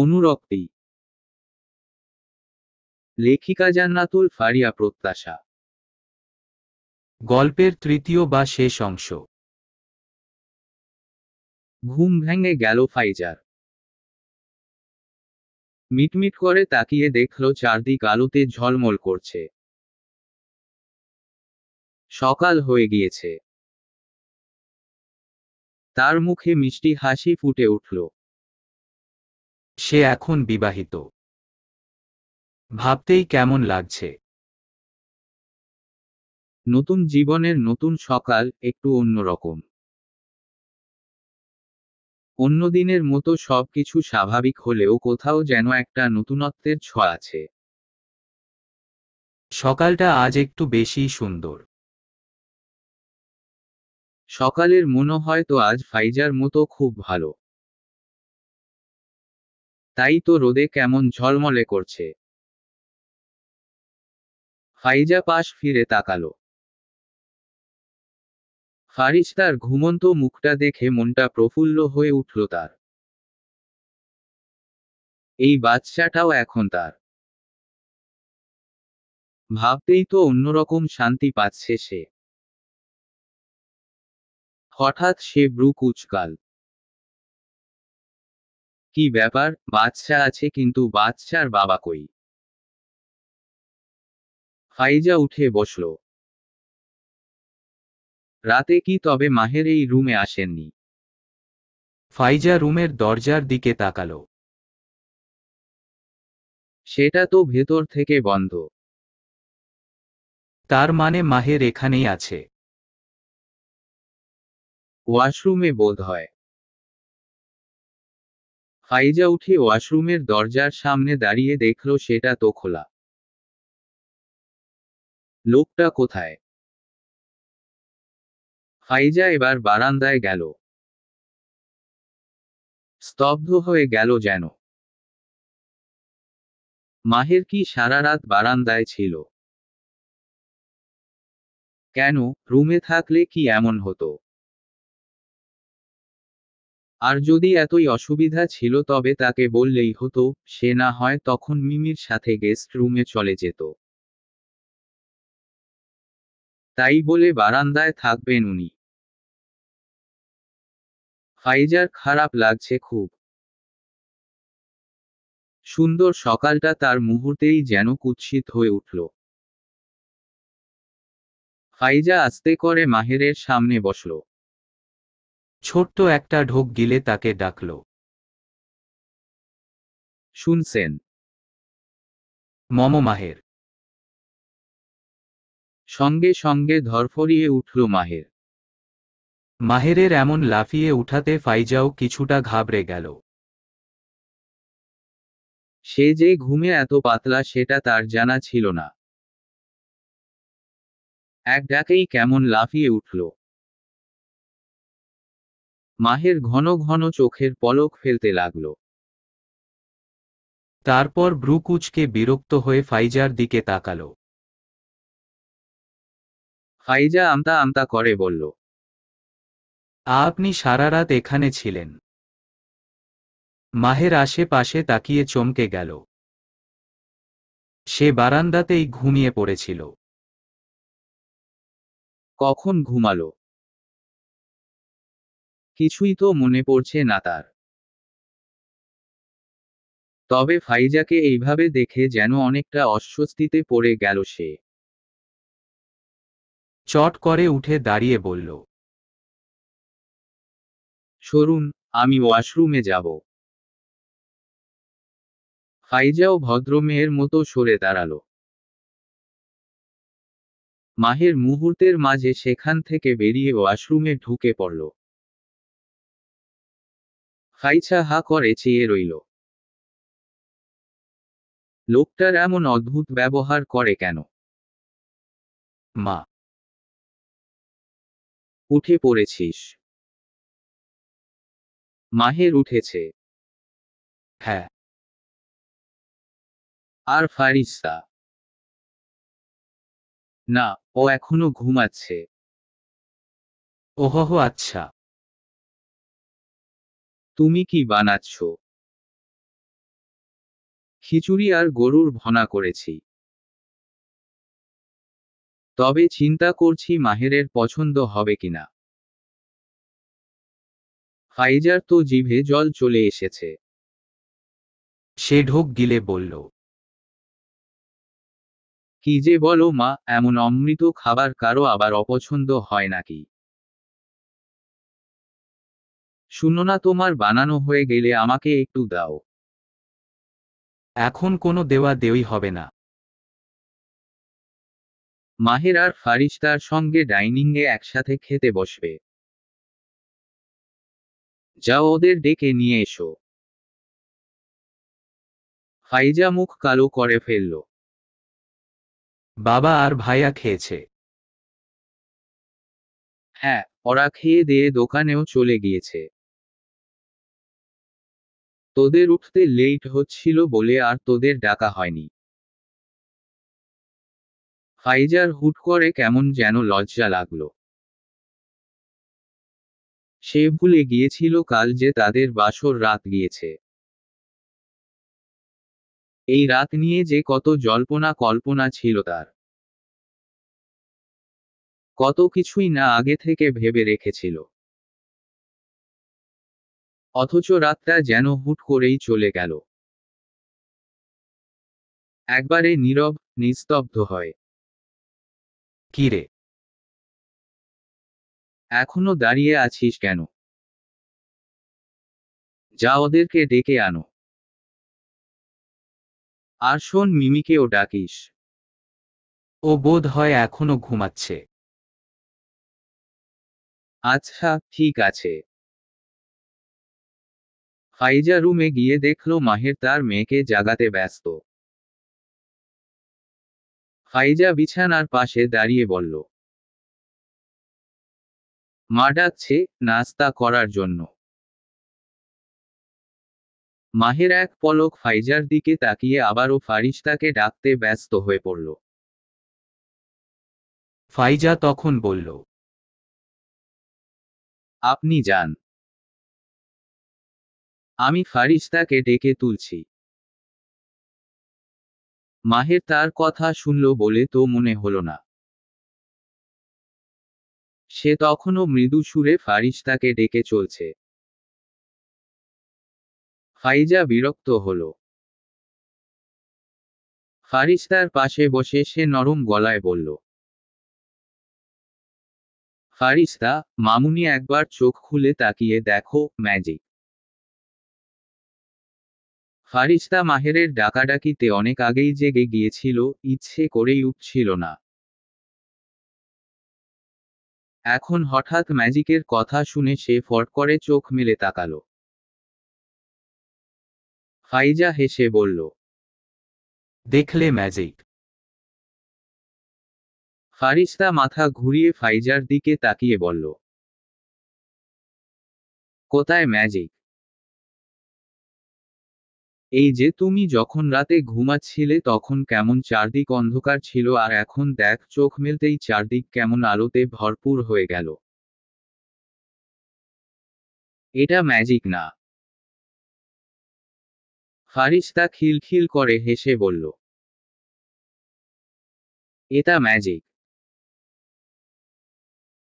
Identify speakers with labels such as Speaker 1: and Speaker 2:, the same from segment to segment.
Speaker 1: অনুরক্তি লেখিকা জান্নাতুল ফারিয়া প্রত্যাশা গল্পের তৃতীয় বা শেষ অংশ ঘুম ভেঙে গেল ফাইজার মিটমিট করে তাকিয়ে দেখল চারদিক আলোতে ঝলমল করছে সকাল হয়ে গিয়েছে তার মুখে মিষ্টি হাসি ফুটে উঠল সে এখন বিবাহিত ভাবতেই কেমন লাগছে নতুন জীবনের নতুন সকাল একটু অন্যরকম অন্যদিনের মতো সবকিছু স্বাভাবিক হলেও কোথাও যেন একটা নতুনত্বের ছয় আছে সকালটা আজ একটু বেশি সুন্দর সকালের মনে হয় তো আজ ফাইজার মতো খুব ভালো তাই তো রোদে কেমন ঝলমলে করছে ফাইজা পাশ ফিরে তাকালো ফারিজ তার ঘুমন্ত মুখটা দেখে মনটা প্রফুল্ল হয়ে উঠল তার এই বাচ্চাটাও এখন তার ভাবতেই তো অন্যরকম শান্তি পাচ্ছে সে হঠাৎ সে ব্রুক উচকাল কি ব্যাপার বাদশা আছে কিন্তু বাদশার বাবা কই ফাইজা উঠে বসল রাতে কি তবে মাহের এই রুমে আসেননি ফাইজা রুমের দরজার দিকে তাকালো সেটা তো ভেতর থেকে বন্ধ তার মানে মাহের এখানেই আছে ওয়াশরুমে বোধ হয় ফাইজা উঠে ওয়াশরুমের দরজার সামনে দাঁড়িয়ে দেখল সেটা তো খোলা লোকটা কোথায় ফাইজা এবার বারান্দায় গেল স্তব্ধ হয়ে গেল যেন মাহের কি সারা রাত বারান্দায় ছিল কেন রুমে থাকলে কি এমন হতো আর যদি এতই অসুবিধা ছিল তবে তাকে বললেই হতো সে না হয় তখন মিমির সাথে গেস্ট রুমে চলে যেত তাই বলে বারান্দায় থাকবেন উনি ফাইজার খারাপ লাগছে খুব সুন্দর সকালটা তার মুহূর্তেই যেন কুৎসিত হয়ে উঠল ফাইজা আস্তে করে মাহেরের সামনে বসল ছোট্ট একটা ঢোক গিলে তাকে ডাকল শুনছেন মম মাহের সঙ্গে সঙ্গে ধরফরিয়ে উঠল মাহের
Speaker 2: মাহেরের এমন লাফিয়ে উঠাতে ফাইজাও কিছুটা ঘাবড়ে গেল
Speaker 1: সে যে ঘুমে এত পাতলা সেটা তার জানা ছিল না এক ডাকেই কেমন লাফিয়ে উঠল মাহের ঘন ঘন চোখের পলক ফেলতে লাগল তারপর ব্রুকুচকে বিরক্ত হয়ে ফাইজার দিকে তাকাল ফাইজা আমতা আমতা করে বলল আপনি সারা রাত এখানে ছিলেন মাহের আশেপাশে তাকিয়ে চমকে গেল সে বারান্দাতেই ঘুমিয়ে পড়েছিল কখন ঘুমালো কিছুই তো মনে পড়ছে না তার তবে ফাইজাকে এইভাবে দেখে যেন অনেকটা অস্বস্তিতে পড়ে গেল সে চট করে উঠে দাঁড়িয়ে বলল সরুন আমি ওয়াশরুমে যাব ফাইজাও ভদ্রমেয়ের মতো সরে দাঁড়ালো মাহের মুহূর্তের মাঝে সেখান থেকে বেরিয়ে ওয়াশরুমে ঢুকে পড়ল খাইছা হা করে চেয়ে রইল লোকটার এমন অদ্ভুত ব্যবহার করে কেন মা উঠে পড়েছিস মাহের উঠেছে হ্যাঁ আর ফারিস্তা না ও এখনো ঘুমাচ্ছে ওহ আচ্ছা তুমি কি বানাচ্ছ খিচুড়ি আর গরুর ভনা করেছি তবে চিন্তা করছি মাহেরের পছন্দ হবে কিনা ফাইজার তো জিভে জল চলে এসেছে সে ঢোক গিলে বলল কি যে বলো মা এমন অমৃত খাবার কারো আবার অপছন্দ হয় নাকি শুননা তোমার বানানো হয়ে গেলে আমাকে একটু দাও এখন কোনো দেওয়া দেওই হবে না মাহের আর ফারিস তার সঙ্গে ডাইনিংয়ে একসাথে খেতে বসবে যা ওদের ডেকে নিয়ে এসো ফাইজা মুখ কালো করে ফেলল বাবা আর ভাইয়া খেয়েছে হ্যাঁ ওরা খেয়ে দিয়ে দোকানেও চলে গিয়েছে তোদের উঠতে লেট হচ্ছিল বলে আর তোদের ডাকা হয়নি ফাইজার হুট করে কেমন যেন লজ্জা লাগলো সে ভুলে গিয়েছিল কাল যে তাদের বাসর রাত গিয়েছে এই রাত নিয়ে যে কত জল্পনা কল্পনা ছিল তার কত কিছুই না আগে থেকে ভেবে রেখেছিল অথচ রাতটা যেন হুট করেই চলে গেল একবারে নীরব নিস্তব্ধ হয় কিরে এখনো দাঁড়িয়ে আছিস কেন যা ওদেরকে ডেকে আনো আর শোন মিমিকেও ডাকিস ও বোধ হয় এখনো ঘুমাচ্ছে আচ্ছা ঠিক আছে ফাইজা রুমে গিয়ে দেখল মাহের তার মেয়েকে জাগাতে ব্যস্ত ফাইজা বিছানার পাশে দাঁড়িয়ে বলল মা ডাকছে নাস্তা করার জন্য মাহের এক পলক ফাইজার দিকে তাকিয়ে আবারও ফারিস্তাকে ডাকতে ব্যস্ত হয়ে পড়ল ফাইজা তখন বলল আপনি যান আমি ফারিস্তাকে ডেকে তুলছি মাহের তার কথা শুনল বলে তো মনে হল না সে তখনও মৃদু সুরে ফারিস্তাকে ডেকে চলছে ফাইজা বিরক্ত হল ফারিস্তার পাশে বসে সে নরম গলায় বলল ফারিস্তা মামুনি একবার চোখ খুলে তাকিয়ে দেখো ম্যাজিক ফারিস্তা মাহেরের ডাকাডাকিতে অনেক আগেই জেগে গিয়েছিল ইচ্ছে করেই উঠছিল না এখন হঠাৎ ম্যাজিকের কথা শুনে সে ফট করে চোখ মেলে তাকালো ফাইজা হেসে বলল দেখলে ম্যাজিক ফারিস্তা মাথা ঘুরিয়ে ফাইজার দিকে তাকিয়ে বলল কোথায় ম্যাজিক এই যে তুমি যখন রাতে ঘুমাচ্ছিলে তখন কেমন চারদিক অন্ধকার ছিল আর এখন দেখ চোখ মেলতেই চারদিক কেমন আলোতে ভরপুর হয়ে গেল এটা ম্যাজিক না ফারিস্তা খিলখিল করে হেসে বলল এটা ম্যাজিক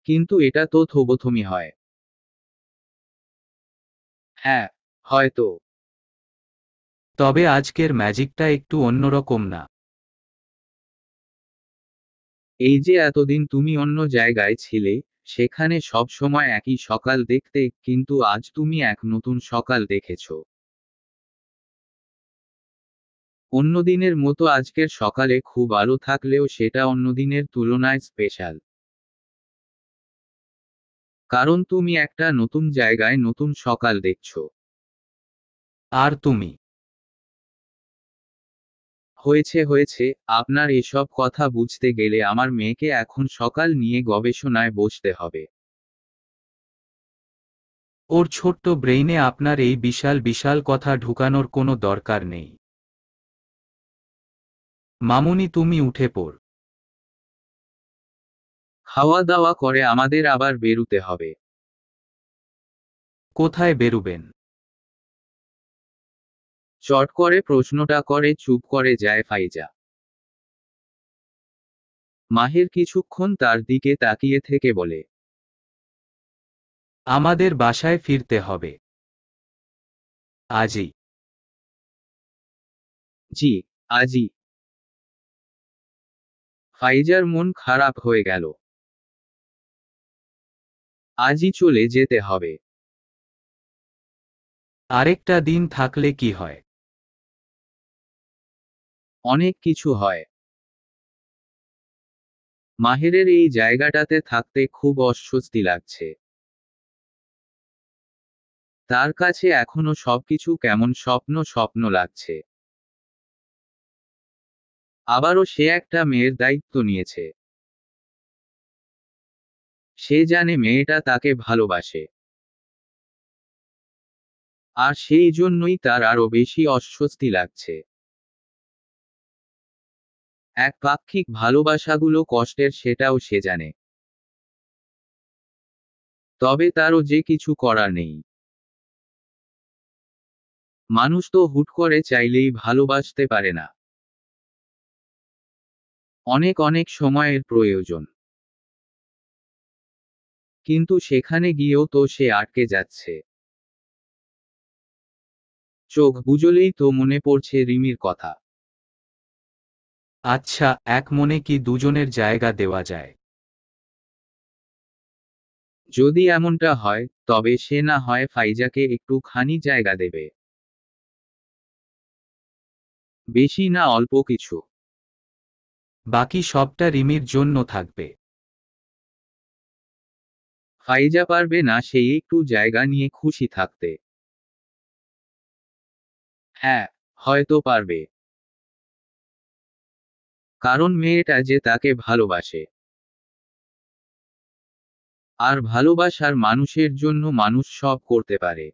Speaker 1: কিন্তু এটা তো থবথমি হয় হ্যাঁ হয়তো তবে আজকের ম্যাজিকটা একটু অন্যরকম না
Speaker 2: এই যে এতদিন তুমি অন্য জায়গায় ছিলে সেখানে সব সময় একই
Speaker 1: সকাল দেখতে কিন্তু আজ তুমি এক নতুন সকাল দেখেছ অন্যদিনের মতো আজকের সকালে খুব আলো থাকলেও সেটা অন্যদিনের তুলনায় স্পেশাল কারণ তুমি একটা নতুন জায়গায় নতুন সকাল দেখছ আর তুমি হয়েছে হয়েছে আপনার এসব কথা বুঝতে গেলে আমার মেয়েকে এখন সকাল নিয়ে গবেষণায় বসতে হবে
Speaker 2: ওর ছোট্ট ব্রেইনে আপনার এই বিশাল বিশাল কথা ঢুকানোর কোনো দরকার নেই মামুনি তুমি উঠে পড়
Speaker 1: খাওয়া দাওয়া করে আমাদের আবার বেরুতে হবে কোথায় বেরুবেন চট করে প্রশ্নটা করে চুপ করে যায় ফাইজা মাহের কিছুক্ষণ তার দিকে তাকিয়ে থেকে বলে আমাদের বাসায় ফিরতে হবে আজই জি আজই ফাইজার মন খারাপ হয়ে গেল আজই চলে যেতে হবে আরেকটা দিন থাকলে কি হয় অনেক কিছু হয় মাহেরের এই জায়গাটাতে থাকতে খুব অস্বস্তি লাগছে তার কাছে এখনো সবকিছু কেমন স্বপ্ন স্বপ্ন লাগছে আবারও সে একটা মেয়ের দায়িত্ব নিয়েছে সে জানে মেয়েটা তাকে ভালোবাসে আর সেই জন্যই তার আরো বেশি অস্বস্তি লাগছে এক পাক্ষিক ভালোবাসাগুলো কষ্টের সেটাও সে জানে তবে তারও যে কিছু করার নেই মানুষ তো হুট করে চাইলেই ভালোবাসতে পারে না অনেক অনেক সময়ের প্রয়োজন কিন্তু সেখানে গিয়েও তো সে আটকে যাচ্ছে চোখ বুজলেই তো মনে পড়ছে রিমির কথা আচ্ছা এক মনে কি দুজনের জায়গা দেওয়া যায় যদি এমনটা হয় তবে সে না হয় ফাইজাকে একটু খানি জায়গা দেবে বেশি না অল্প কিছু বাকি সবটা রিমির জন্য থাকবে ফাইজা পারবে না সেই একটু জায়গা নিয়ে খুশি থাকতে হ্যাঁ হয়তো পারবে কারণ মেয়েটা যে তাকে ভালোবাসে আর ভালোবাসার মানুষের জন্য মানুষ সব করতে পারে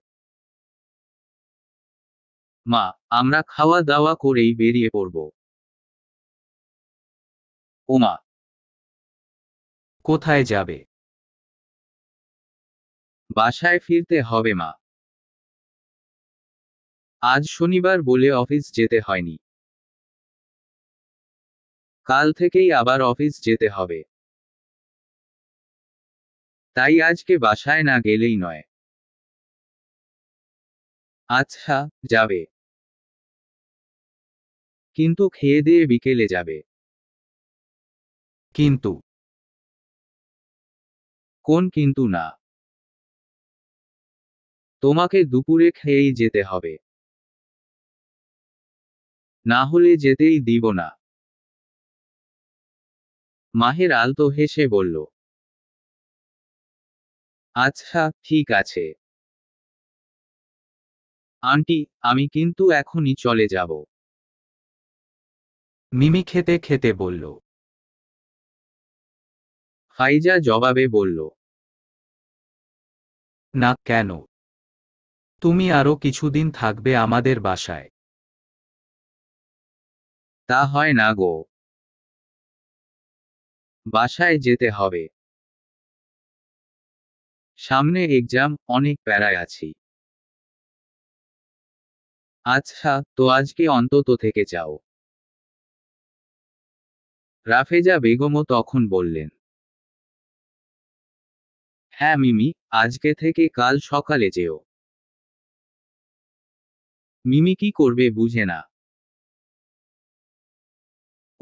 Speaker 1: মা আমরা খাওয়া দাওয়া করেই বেরিয়ে পড়ব ওমা কোথায় যাবে বাসায় ফিরতে হবে মা আজ শনিবার বলে অফিস যেতে হয়নি কাল থেকেই আবার অফিস যেতে হবে তাই আজকে বাসায় না গেলেই নয় আচ্ছা যাবে কিন্তু খেয়ে দিয়ে বিকেলে যাবে কিন্তু কোন কিন্তু না তোমাকে দুপুরে খেয়েই যেতে হবে না হলে যেতেই দিব না মাহের আলতো হেসে বলল আচ্ছা ঠিক আছে আন্টি আমি কিন্তু এখনই চলে যাব মিমি খেতে খেতে বলল ফাইজা জবাবে বলল না কেন তুমি আরো কিছুদিন থাকবে আমাদের বাসায় তা হয় না গো বাসায় যেতে হবে সামনে এক্সাম অনেক প্যারায় আছি আচ্ছা তো আজকে অন্তত থেকে যাও রাফেজা বেগমও তখন বললেন হ্যাঁ মিমি আজকে থেকে কাল সকালে যেও মিমি কি করবে বুঝে না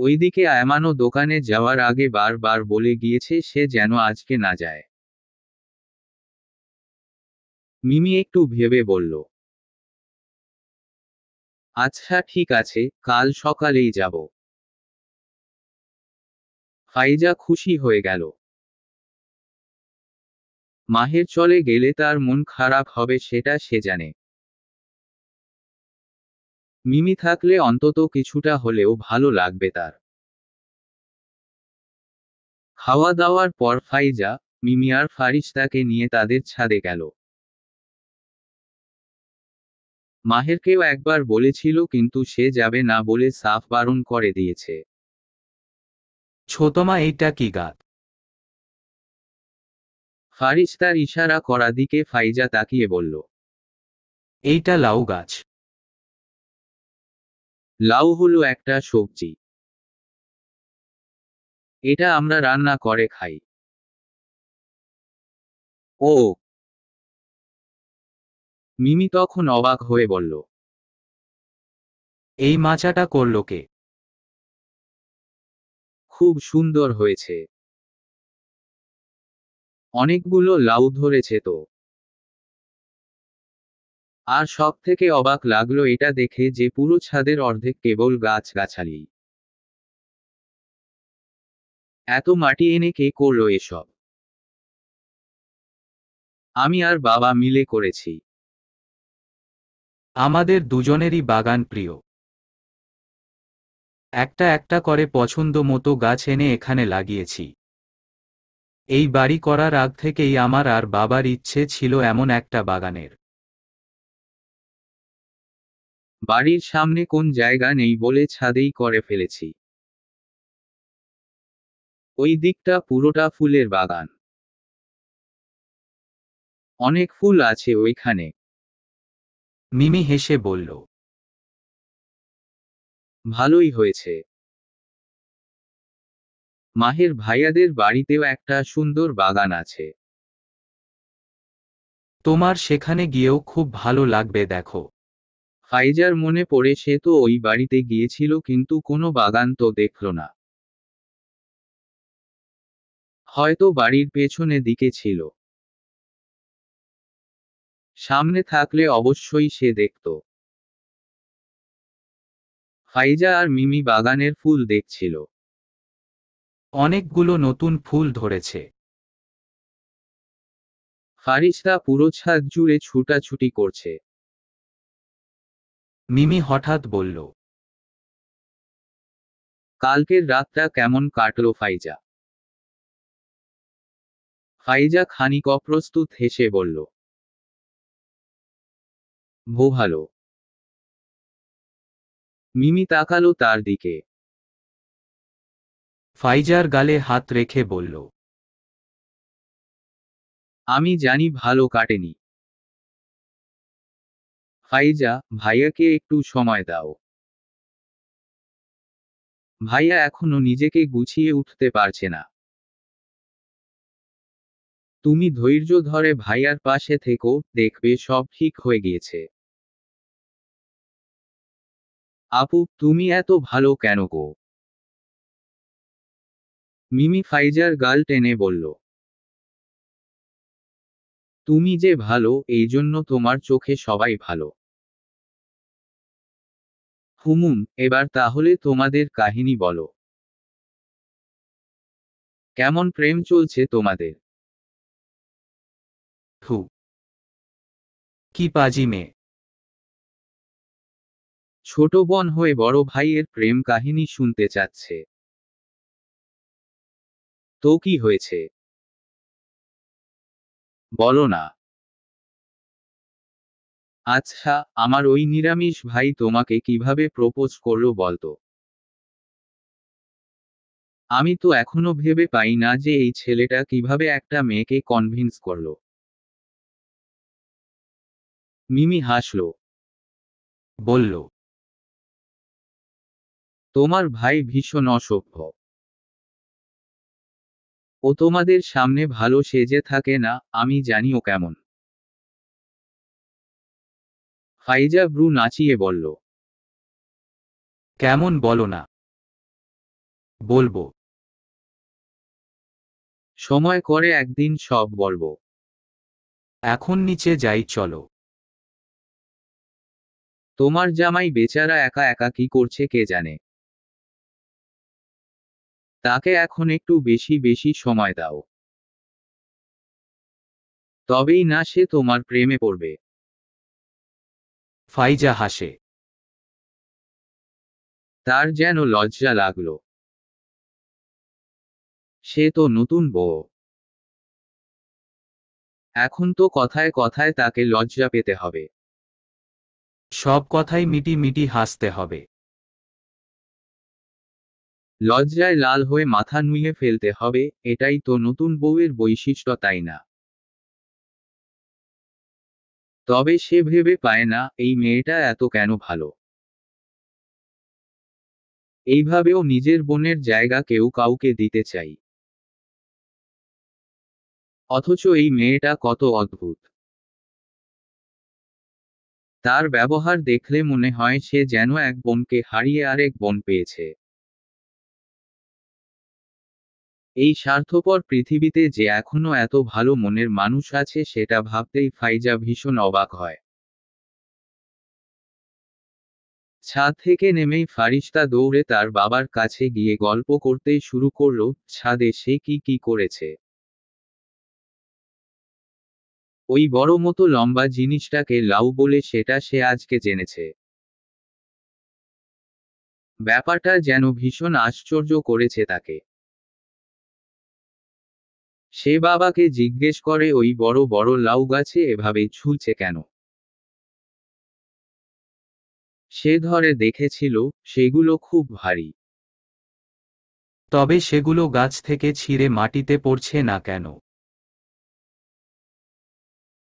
Speaker 1: ওইদিকে আয়মানও দোকানে যাওয়ার আগে বারবার বলে গিয়েছে সে যেন আজকে না যায় মিমি একটু ভেবে বলল আচ্ছা ঠিক আছে কাল সকালেই যাব ফাইজা খুশি হয়ে গেল মাহের চলে গেলে তার মন খারাপ হবে সেটা সে জানে মিমি থাকলে অন্তত কিছুটা হলেও ভালো লাগবে তার খাওয়া দাওয়ার পর ফাইজা মিমি আর ফারিস্তাকে নিয়ে তাদের ছাদে গেল মাহেরকেও একবার বলেছিল কিন্তু সে যাবে না বলে সাফ বারণ করে দিয়েছে ছোতমা এইটা কি গাত ফারিস্তার ইশারা করা দিকে ফাইজা তাকিয়ে বলল এইটা লাউ গাছ লাউ হলো একটা সবজি এটা আমরা রান্না করে খাই ও মিমি তখন অবাক হয়ে বলল এই মাচাটা করল কে খুব সুন্দর হয়েছে অনেকগুলো লাউ ধরেছে তো আর সব থেকে অবাক লাগলো এটা দেখে যে পুরো ছাদের অর্ধেক কেবল গাছগাছালি এত মাটি এনে কে করলো এসব আমি আর বাবা মিলে করেছি আমাদের দুজনেরই বাগান
Speaker 2: প্রিয় একটা একটা করে পছন্দ মতো গাছ এনে এখানে লাগিয়েছি এই বাড়ি করার আগ থেকেই আমার আর বাবার ইচ্ছে
Speaker 1: ছিল এমন একটা বাগানের বাড়ির সামনে কোন জায়গা নেই বলে ছাদেই করে ফেলেছি ওই দিকটা পুরোটা ফুলের বাগান অনেক ফুল আছে ওইখানে মিমি হেসে বলল ভালোই হয়েছে মাহের ভাইয়াদের বাড়িতেও একটা সুন্দর বাগান আছে
Speaker 2: তোমার সেখানে গিয়েও খুব ভালো লাগবে দেখো ফাইজার মনে পড়ে
Speaker 1: সে তো ওই বাড়িতে গিয়েছিল কিন্তু কোনো বাগান তো দেখল না হয়তো বাড়ির পেছনে দিকে ছিল সামনে থাকলে অবশ্যই সে দেখত ফাইজা আর মিমি বাগানের ফুল দেখছিল অনেকগুলো নতুন ফুল ধরেছে ফারিসরা পুরো ছাদ জুড়ে ছুটাছুটি করছে মিমি হঠাৎ বলল কালকের রাতটা কেমন কাটল ফাইজা ফাইজা খানিক অপ্রস্তুত হেসে বলল ভো ভালো মিমি তাকালো তার দিকে ফাইজার গালে হাত রেখে বলল আমি জানি ভালো কাটেনি ফাইজা ভাইয়াকে একটু সময় দাও ভাইয়া এখনো নিজেকে গুছিয়ে উঠতে পারছে না তুমি ধৈর্য ধরে ভাইয়ার পাশে থেকো দেখবে সব ঠিক হয়ে গিয়েছে আপু তুমি এত ভালো কেন গো মিমি ফাইজার গাল টেনে বলল তুমি যে ভালো এই জন্য তোমার চোখে সবাই ভালো হুমুম এবার তাহলে তোমাদের কাহিনী বলো কেমন প্রেম চলছে তোমাদের হু কি পাজি মেয়ে ছোট বোন হয়ে বড় ভাইয়ের প্রেম কাহিনী শুনতে চাচ্ছে তো কি হয়েছে বলো না আচ্ছা আমার ওই নিরামিষ ভাই তোমাকে কিভাবে প্রপোজ করলো বলতো আমি তো এখনো ভেবে পাই না যে এই ছেলেটা কিভাবে একটা মেয়েকে কনভিন্স করলো মিমি হাসল বলল তোমার ভাই ভীষণ অসভ্য ও তোমাদের সামনে ভালো সেজে থাকে না আমি জানি ও কেমন ফাইজা ব্রু নাচিয়ে বলল কেমন বলো না বলবো সময় করে একদিন সব বলবো এখন নিচে যাই চলো তোমার জামাই বেচারা একা একা কি করছে কে জানে তাকে এখন একটু বেশি বেশি সময় দাও তবেই না সে তোমার প্রেমে পড়বে ফাইজা হাসে তার যেন লজ্জা লাগলো সে তো নতুন বউ এখন তো কথায় কথায় তাকে লজ্জা পেতে হবে সব কথাই মিটি মিটি হাসতে হবে লজ্জায় লাল হয়ে মাথা নুয়ে ফেলতে হবে এটাই তো নতুন বউয়ের বৈশিষ্ট্য তাই না তবে সে ভেবে পায় না এই মেয়েটা এত কেন ভালো এইভাবেও নিজের বোনের জায়গা কেউ কাউকে দিতে চাই অথচ এই মেয়েটা কত অদ্ভুত তার ব্যবহার দেখলে মনে হয় সে যেন এক বোনকে হারিয়ে আরেক বোন পেয়েছে এই স্বার্থপর পৃথিবীতে যে এখনো এত ভালো মনের মানুষ আছে সেটা ভাবতেই ফাইজা ভীষণ অবাক হয় ছাদ থেকে নেমেই ফারিস্তা দৌড়ে তার বাবার কাছে গিয়ে গল্প করতেই শুরু করল ছাদে সে কি কি করেছে ওই বড় মতো লম্বা জিনিসটাকে লাউ বলে সেটা সে আজকে জেনেছে ব্যাপারটা যেন ভীষণ আশ্চর্য করেছে তাকে সে বাবাকে জিজ্ঞেস করে ওই বড় বড় লাউ গাছে এভাবে ঝুলছে কেন সে ধরে দেখেছিল সেগুলো খুব ভারী তবে সেগুলো গাছ থেকে ছিঁড়ে মাটিতে পড়ছে না কেন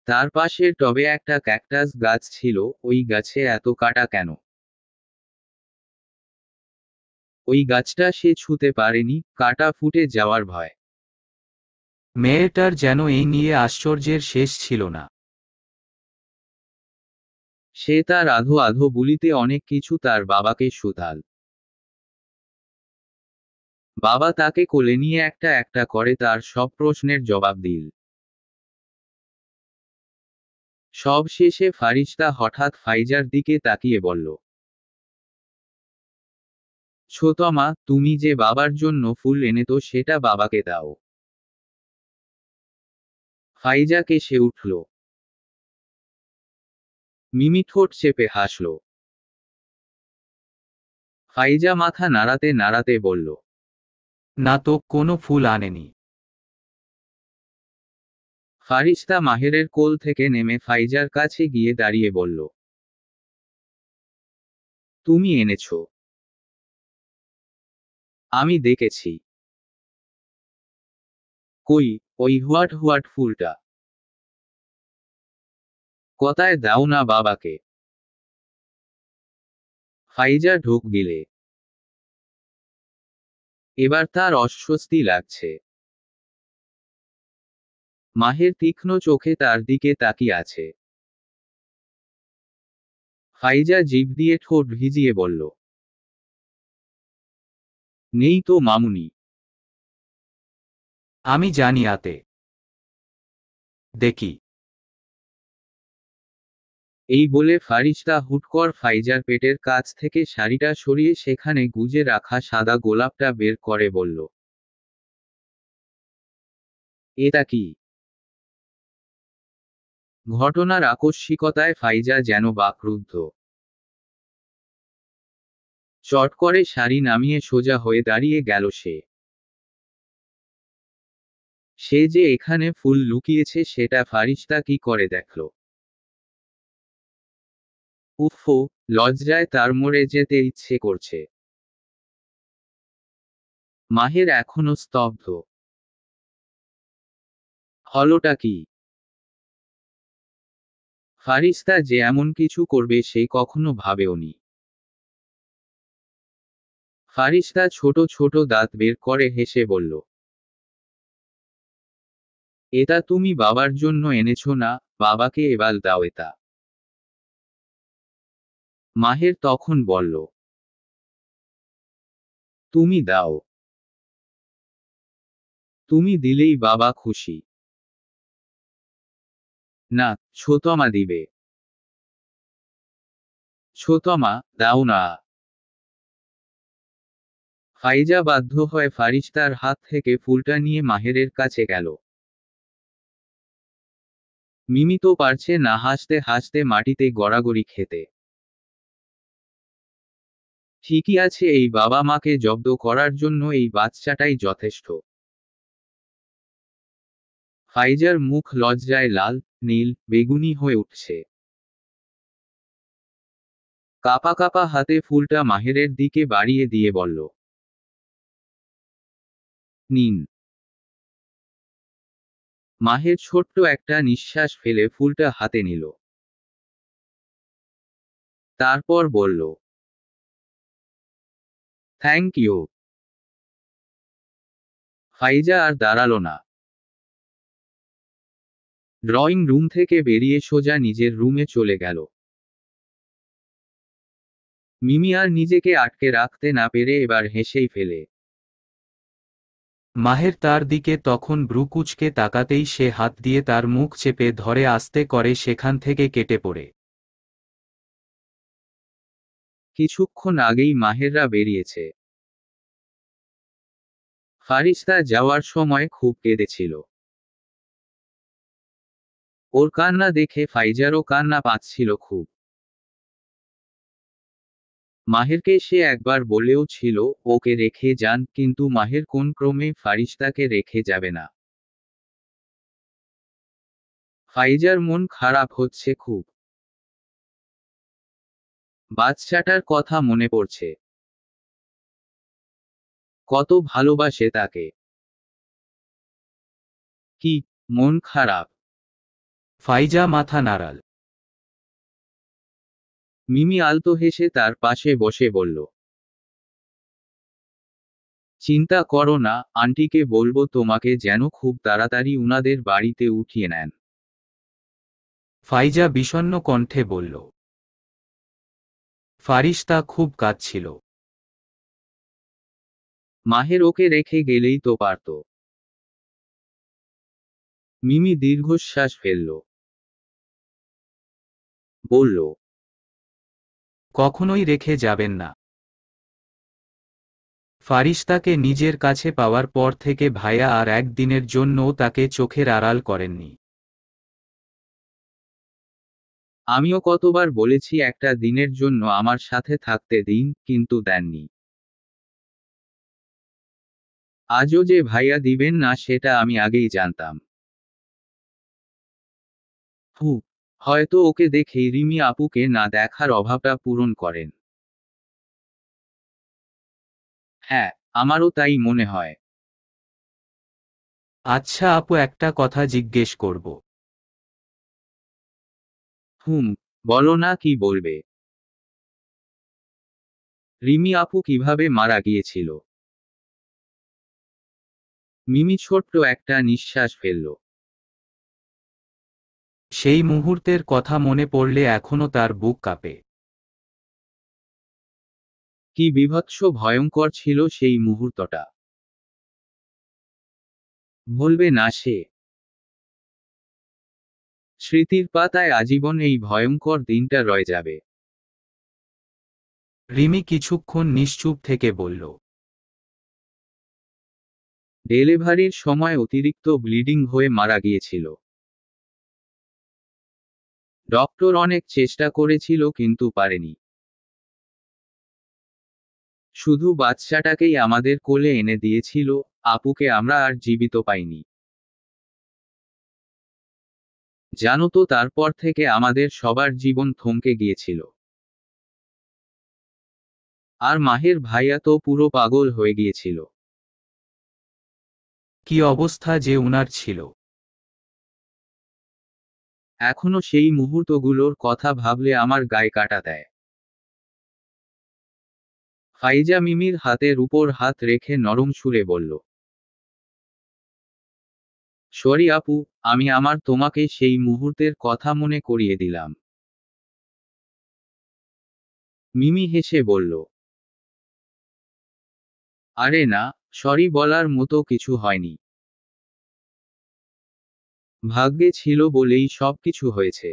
Speaker 1: তার পাশের টবে একটা ক্যাকটাস গাছ ছিল ওই গাছে এত কাটা কেন ওই গাছটা সে ছুতে পারেনি কাটা ফুটে যাওয়ার ভয় মেয়েটার যেন এই নিয়ে আশ্চর্যের শেষ ছিল না সে তার আধো আধো বুলিতে অনেক কিছু তার বাবাকে শুধাল বাবা তাকে কোলে নিয়ে একটা একটা করে তার সব প্রশ্নের জবাব দিল সব শেষে ফারিস্তা হঠাৎ ফাইজার দিকে তাকিয়ে বলল ছোতমা তুমি যে বাবার জন্য ফুল এনে তো সেটা বাবাকে দাও কে এসে উঠল মিমি ঠোঁট চেপে হাসল হাইজা মাথা নাড়াতে নাড়াতে বলল না তো কোনো ফুল আনেনি ফারিস্তা মাহেরের কোল থেকে নেমে ফাইজার কাছে গিয়ে দাঁড়িয়ে বলল তুমি এনেছ আমি দেখেছি কই ওই হোয়াট হোয়াট ফুলটা কথায় দাও না বাবাকে ফাইজা ঢুক গিলে এবার তার অস্বস্তি লাগছে মাহের তীক্ষ্ণ চোখে তার দিকে তাকিয়ে আছে ফাইজা জিভ দিয়ে ঠোঁট ভিজিয়ে বলল নেই তো মামুনি আমি জানি আতে দেখি এই বলে ফারিস্তা হুটকর ফাইজার পেটের কাছ থেকে শাড়িটা সরিয়ে সেখানে গুজে রাখা সাদা গোলাপটা বের করে বলল এটা কি ঘটনার আকস্মিকতায় ফাইজা যেন বাকরুদ্ধ চট করে শাড়ি নামিয়ে সোজা হয়ে দাঁড়িয়ে গেল সে সে যে এখানে ফুল লুকিয়েছে সেটা ফারিস্তা কি করে দেখল উফো লজ্জায় তার মরে যেতে ইচ্ছে করছে মাহের এখনো স্তব্ধ হলটা কি ফারিস্তা যে এমন কিছু করবে সে কখনো ভাবেওনি ফারিস্তা ছোট ছোট দাঁত বের করে হেসে বলল এটা তুমি বাবার জন্য এনেছো না বাবাকে এবার দাও এটা মাহের তখন বলল তুমি দাও তুমি দিলেই বাবা খুশি না ছোতমা দিবে ছোতমা দাও না ফাইজা বাধ্য হয় ফারিস্তার হাত থেকে ফুলটা নিয়ে মাহেরের কাছে গেল মিমি তো পারছে না হাসতে হাসতে মাটিতে গড়াগড়ি খেতে ঠিকই আছে এই বাবা মাকে জব্দ করার জন্য এই বাচ্চাটাই যথেষ্ট ফাইজার মুখ লজ্জায় লাল নীল বেগুনি হয়ে উঠছে কাপা কাপা হাতে ফুলটা মাহেরের দিকে বাড়িয়ে দিয়ে বলল নিন মাহের ছোট্ট একটা নিঃশ্বাস ফেলে ফুলটা হাতে নিল তারপর বলল থ্যাংক ইউ ফাইজা আর দাঁড়ালো না ড্রয়িং রুম থেকে বেরিয়ে সোজা নিজের রুমে চলে গেল মিমি আর নিজেকে আটকে রাখতে না পেরে এবার হেসেই ফেলে
Speaker 2: মাহের তার দিকে তখন ব্রুকুচকে তাকাতেই সে হাত দিয়ে তার মুখ চেপে ধরে আস্তে
Speaker 1: করে সেখান থেকে কেটে পড়ে কিছুক্ষণ আগেই মাহেররা বেরিয়েছে ফারিস্তা যাওয়ার সময় খুব কেঁদেছিল ওর কান্না দেখে ফাইজারও কান্না পাচ্ছিল খুব মাহেরকে সে একবার বলেও ছিল ওকে রেখে যান কিন্তু মাহের কোন ক্রমে ফারিস্তাকে রেখে যাবে না ফাইজার মন খারাপ হচ্ছে খুব বাচ্চাটার কথা মনে পড়ছে কত ভালোবাসে তাকে কি মন খারাপ ফাইজা মাথা নাড়াল মিমি আলতো হেসে তার পাশে বসে বলল চিন্তা করো না আন্টিকে বলবো তোমাকে যেন খুব তাড়াতাড়ি উনাদের বাড়িতে উঠিয়ে নেন ফাইজা বিষণ্ন কণ্ঠে বলল ফারিস্তা খুব কাঁদছিল মাহের ওকে রেখে গেলেই তো পারত মিমি দীর্ঘশ্বাস ফেলল বলল কখনোই রেখে যাবেন না ফারিস্তাকে নিজের কাছে পাওয়ার পর
Speaker 2: থেকে ভাইয়া আর একদিনের জন্যও তাকে চোখের আড়াল করেননি
Speaker 1: আমিও কতবার বলেছি একটা দিনের জন্য আমার সাথে থাকতে দিন কিন্তু দেননি আজও যে ভাইয়া দিবেন না সেটা আমি আগেই জানতাম হু হয়তো ওকে দেখেই রিমি আপুকে না দেখার অভাবটা পূরণ করেন হ্যাঁ আমারও তাই মনে হয় আচ্ছা আপু একটা কথা জিজ্ঞেস করব হুম বলো না কি বলবে রিমি আপু কিভাবে মারা গিয়েছিল মিমি ছোট্ট একটা নিঃশ্বাস ফেললো সেই মুহূর্তের কথা মনে পড়লে এখনো তার বুক কাঁপে কি বিভৎস ভয়ঙ্কর ছিল সেই মুহূর্তটা ভুলবে না সে স্মৃতির পাতায় আজীবন এই ভয়ঙ্কর দিনটা রয়ে যাবে রিমি কিছুক্ষণ নিশ্চুপ থেকে বলল ডেলিভারির সময় অতিরিক্ত ব্লিডিং হয়ে মারা গিয়েছিল ডক্টর অনেক চেষ্টা করেছিল কিন্তু পারেনি শুধু বাচ্চাটাকেই আমাদের কোলে এনে দিয়েছিল আপুকে আমরা আর জীবিত পাইনি জানো তো তারপর থেকে আমাদের সবার জীবন থমকে গিয়েছিল আর মাহের ভাইয়া তো পুরো পাগল হয়ে গিয়েছিল কি অবস্থা যে উনার ছিল এখনো সেই মুহূর্তগুলোর কথা ভাবলে আমার গায়ে কাটা দেয় ফাইজা মিমির হাতের উপর হাত রেখে নরম সুরে বলল সরি আপু আমি আমার তোমাকে সেই মুহূর্তের কথা মনে করিয়ে দিলাম মিমি হেসে বলল আরে না সরি বলার মতো কিছু হয়নি ভাগ্যে ছিল বলেই সব কিছু হয়েছে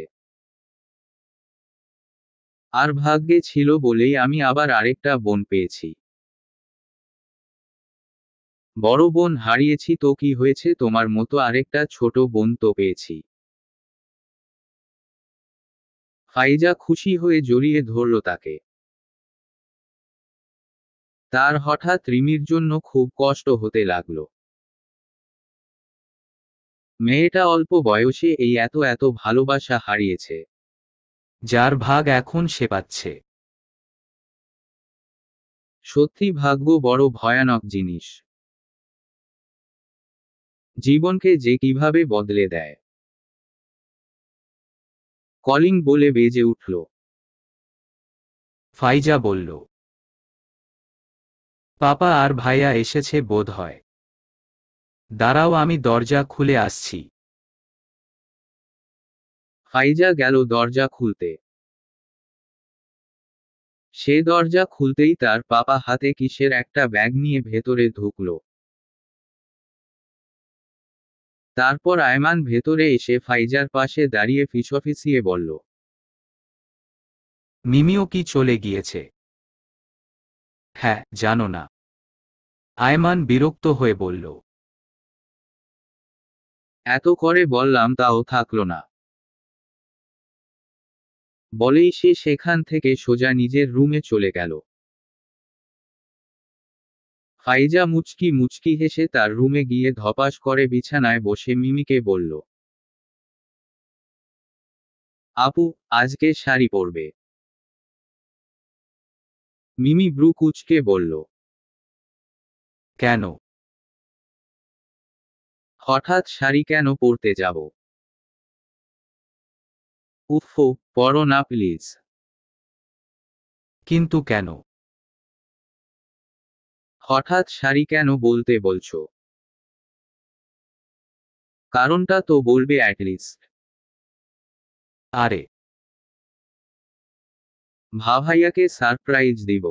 Speaker 1: আর ভাগ্যে ছিল বলেই আমি আবার আরেকটা বোন পেয়েছি বড় বোন হারিয়েছি তো কি হয়েছে তোমার মতো আরেকটা ছোট বোন তো পেয়েছি ফাইজা খুশি হয়ে জড়িয়ে ধরল তাকে তার হঠাৎ রিমির জন্য খুব কষ্ট হতে লাগলো মেয়েটা অল্প বয়সে এই এত এত ভালোবাসা হারিয়েছে যার ভাগ এখন সে পাচ্ছে সত্যি ভাগ্য বড় ভয়ানক জিনিস জীবনকে যে কিভাবে বদলে দেয় কলিং বলে বেজে উঠল ফাইজা বলল পাপা আর ভাইয়া এসেছে বোধ হয় দাঁড়াও আমি দরজা খুলে আসছি ফাইজা গেল দরজা খুলতে সে দরজা খুলতেই তার পাপা হাতে কিসের একটা ব্যাগ নিয়ে ভেতরে ঢুকল তারপর আয়মান ভেতরে এসে ফাইজার পাশে দাঁড়িয়ে ফিসফিসিয়ে বলল মিমিও কি চলে গিয়েছে হ্যাঁ জানো না আয়মান বিরক্ত হয়ে বলল এত করে বললাম তাও থাকল না বলেই সে সেখান থেকে সোজা নিজের রুমে চলে গেল ফাইজা মুচকি মুচকি হেসে তার রুমে গিয়ে ধপাস করে বিছানায় বসে মিমিকে বলল আপু আজকে শাড়ি পরবে মিমি ব্রু কুচকে বলল কেন হঠাৎ শাড়ি কেন পরতে যাব উফ পড়ো না প্লিজ কিন্তু কেন হঠাৎ শাড়ি কেন বলতে বলছো কারণটা তো বলবে অ্যাটলিস্ট আরে ভাভাইয়াকে সারপ্রাইজ দিব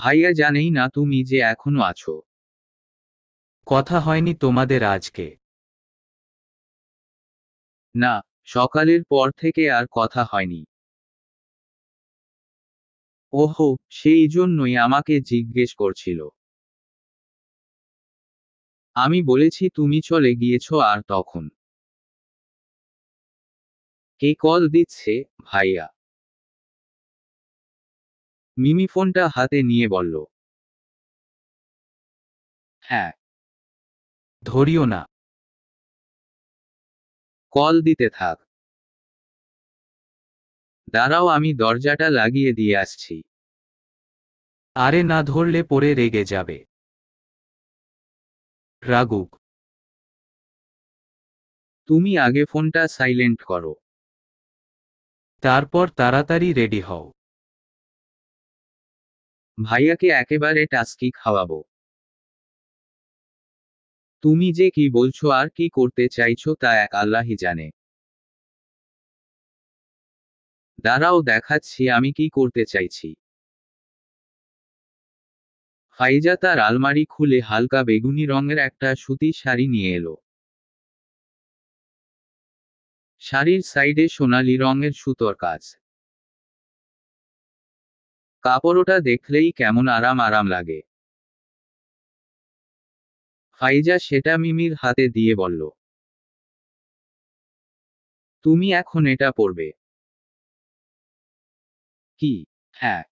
Speaker 1: ভাইয়া জানেই না তুমি যে এখনো আছো কথা হয়নি তোমাদের আজকে না সকালের পর থেকে আর কথা হয়নি ওহো সেই জন্যই আমাকে জিজ্ঞেস করছিল আমি বলেছি তুমি চলে গিয়েছ আর তখন কে কল দিচ্ছে ভাইয়া মিমি ফোনটা হাতে নিয়ে বলল হ্যাঁ ধরিও না কল দিতে থাক দাঁড়াও আমি দরজাটা লাগিয়ে দিয়ে আসছি আরে না ধরলে পরে রেগে যাবে রাগুক তুমি আগে ফোনটা সাইলেন্ট করো তারপর তাড়াতাড়ি রেডি হও ভাইয়াকে একেবারে টাস্কি খাওয়াবো তুমি যে কি বলছো আর কি করতে চাইছো তা এক আল্লাহই জানে দাঁড়াও দেখাচ্ছি আমি কি করতে চাইছি ফাইজা তার আলমারি খুলে হালকা বেগুনি রঙের একটা সুতি শাড়ি নিয়ে এলো শাড়ির সাইডে সোনালি রঙের সুতোর কাজ কাপড়টা দেখলেই কেমন আরাম আরাম লাগে ফাইজা সেটা মিমির হাতে দিয়ে বলল তুমি এখন এটা পড়বে কি হ্যাঁ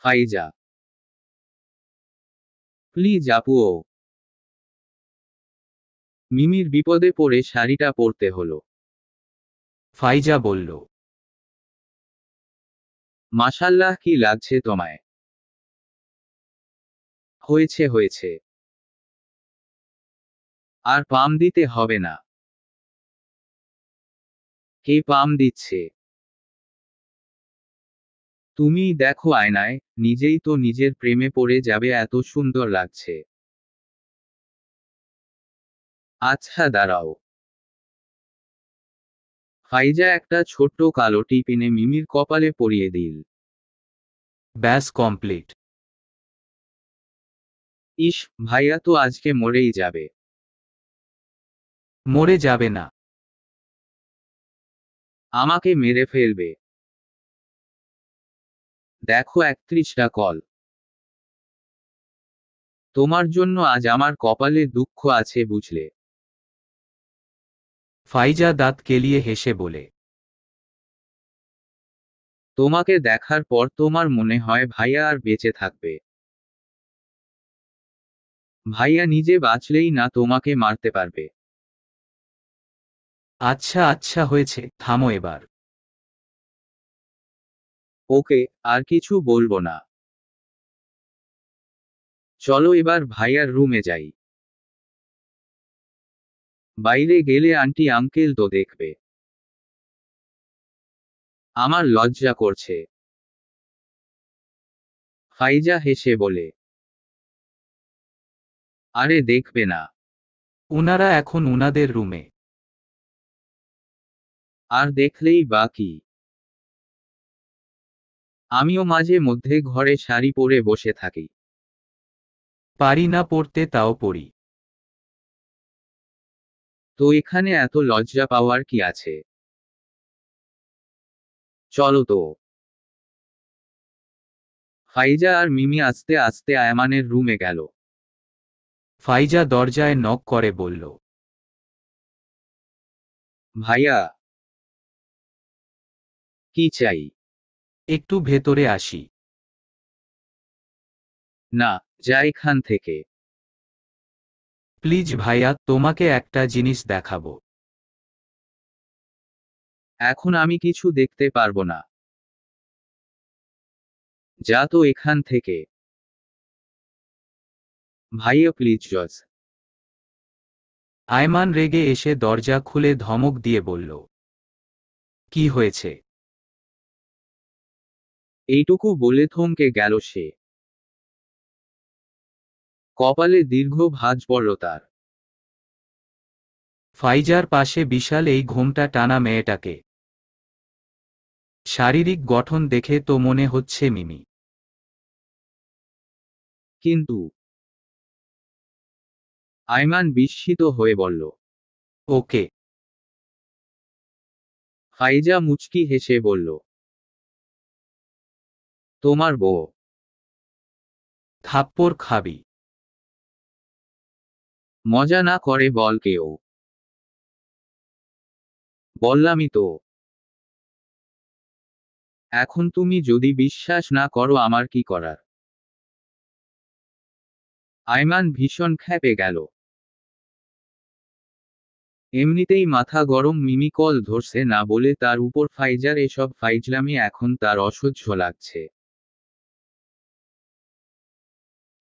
Speaker 1: ফাইজা প্লিজ আপুও মিমির বিপদে পড়ে শাড়িটা পরতে হলো ফাইজা বলল মাসাল্লাহ কি লাগছে তোমায় হয়েছে হয়েছে আর পাম দিতে হবে না কে পাম দিচ্ছে তুমি দেখো আয়নায় নিজেই তো নিজের প্রেমে পড়ে যাবে এত সুন্দর লাগছে আচ্ছা দাঁড়াও ফাইজা একটা ছোট্ট কালো টিপ এনে মিমির কপালে পরিয়ে দিল ব্যাস কমপ্লিট ইস ভাইয়া তো আজকে মরেই যাবে মরে যাবে না আমাকে মেরে ফেলবে দেখো একত্রিশটা কল তোমার জন্য আজ আমার কপালে দুঃখ আছে বুঝলে ফাইজা দাঁত কেলিয়ে হেসে বলে তোমাকে দেখার পর তোমার মনে হয় ভাইয়া আর বেঁচে থাকবে ভাইয়া নিজে বাঁচলেই না তোমাকে মারতে পারবে আচ্ছা আচ্ছা হয়েছে থামো এবার ওকে আর কিছু বলবো না চলো এবার ভাইয়ার রুমে যাই বাইরে গেলে আন্টি আঙ্কেল তো দেখবে আমার লজ্জা করছে ফাইজা হেসে বলে আরে দেখবে না ওনারা এখন উনাদের রুমে আর দেখলেই বাকি আমিও মাঝে মধ্যে ঘরে শাড়ি পরে বসে থাকি পারি না পড়তে তাও পড়ি তো এখানে এত লজ্জা পাওয়ার কি আছে চলো তো ফাইজা আর মিমি আস্তে আস্তে আয়মানের রুমে গেল ফাইজা দরজায় নক করে বলল ভাইয়া কি চাই একটু ভেতরে আসি না যা এখান থেকে প্লিজ ভাইয়া তোমাকে একটা জিনিস দেখাবো এখন আমি কিছু দেখতে পারবো না যা তো এখান থেকে ভাইও প্লিজ জজ আয়মান রেগে এসে দরজা খুলে ধমক দিয়ে বলল কি হয়েছে এইটুকু বলে থমকে গেল সে কপালে দীর্ঘ ভাঁজ পড়ল তার ফাইজার পাশে বিশাল এই ঘোমটা টানা মেয়েটাকে শারীরিক গঠন দেখে তো মনে হচ্ছে মিমি কিন্তু আয়মান বিস্মিত হয়ে বলল ওকে ফাইজা মুচকি হেসে বলল তোমার বউ থাপ্পড় খাবি মজা না করে বল কেউ বললামই তো এখন তুমি যদি বিশ্বাস না করো আমার কি করার আইমান ভীষণ খ্যাপে গেল এমনিতেই মাথা গরম মিমি কল ধরছে না বলে তার উপর ফাইজার এসব ফাইজলামি এখন তার অসহ্য লাগছে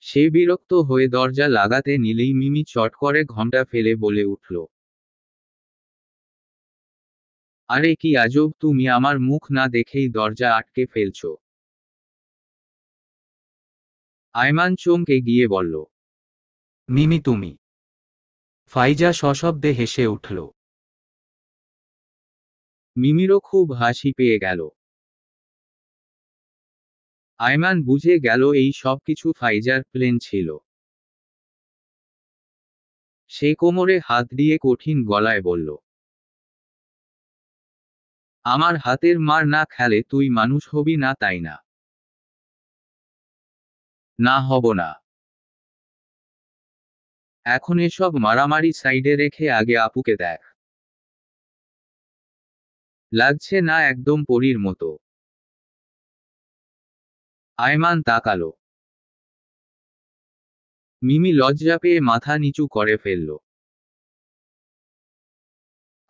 Speaker 1: সে বিরক্ত হয়ে দরজা লাগাতে নিলেই মিমি চট করে ঘন্টা ফেলে বলে উঠল আরে কি আজব তুমি আমার মুখ না দেখেই দরজা আটকে ফেলছ আয়মান চমকে গিয়ে বলল মিমি তুমি ফাইজা সশব্দে হেসে উঠল মিমিরও খুব হাসি পেয়ে গেল আয়মান বুঝে গেল এই সব কিছু ফাইজার প্লেন ছিল সে কোমরে হাত দিয়ে কঠিন গলায় বলল আমার হাতের মার না খেলে তুই মানুষ হবি না তাই না না হব না এখন এসব মারামারি সাইডে রেখে আগে আপুকে দেখ লাগছে না একদম পরির মতো আয়মান তাকালো মিমি লজ্জা পেয়ে মাথা নিচু করে ফেলল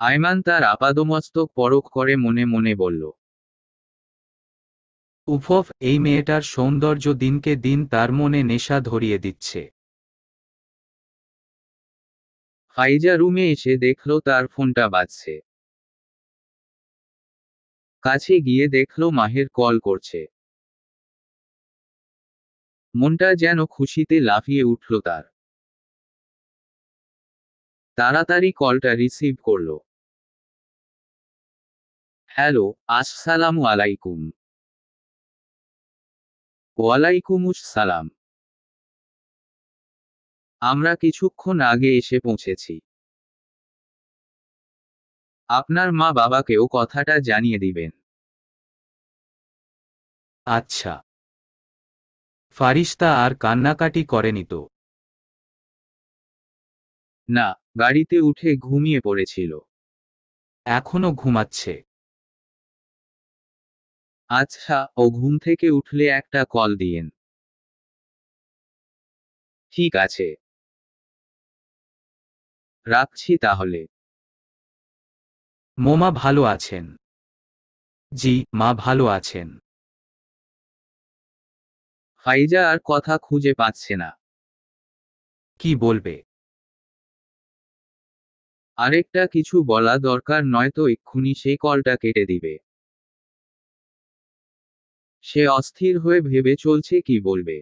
Speaker 1: আয়মান তার আপাদমস্তক পরখ করে মনে মনে বলল
Speaker 2: উফফ এই মেয়েটার সৌন্দর্য দিনকে দিন তার মনে নেশা
Speaker 1: ধরিয়ে দিচ্ছে ফাইজা রুমে এসে দেখল তার ফোনটা বাজছে কাছে গিয়ে দেখল মাহের কল করছে মনটা যেন খুশিতে লাফিয়ে উঠল তার তাড়াতাড়ি কলটা রিসিভ করল হ্যালো আসসালামু আলাইকুম ওয়ালাইকুম সালাম আমরা কিছুক্ষণ আগে এসে পৌঁছেছি আপনার মা বাবাকেও কথাটা জানিয়ে দিবেন আচ্ছা ফারিস্তা আর কান্নাকাটি করেনি তো না গাড়িতে উঠে ঘুমিয়ে পড়েছিল এখনো ঘুমাচ্ছে আচ্ছা ও ঘুম থেকে উঠলে একটা কল দিয়েন ঠিক আছে রাখছি তাহলে মোমা ভালো আছেন জি মা ভালো আছেন ফাইজা আর কথা খুঁজে পাচ্ছে না কি বলবে আরেকটা কিছু বলা দরকার নয়তো এক্ষুনি সেই কলটা কেটে দিবে সে অস্থির হয়ে ভেবে চলছে কি বলবে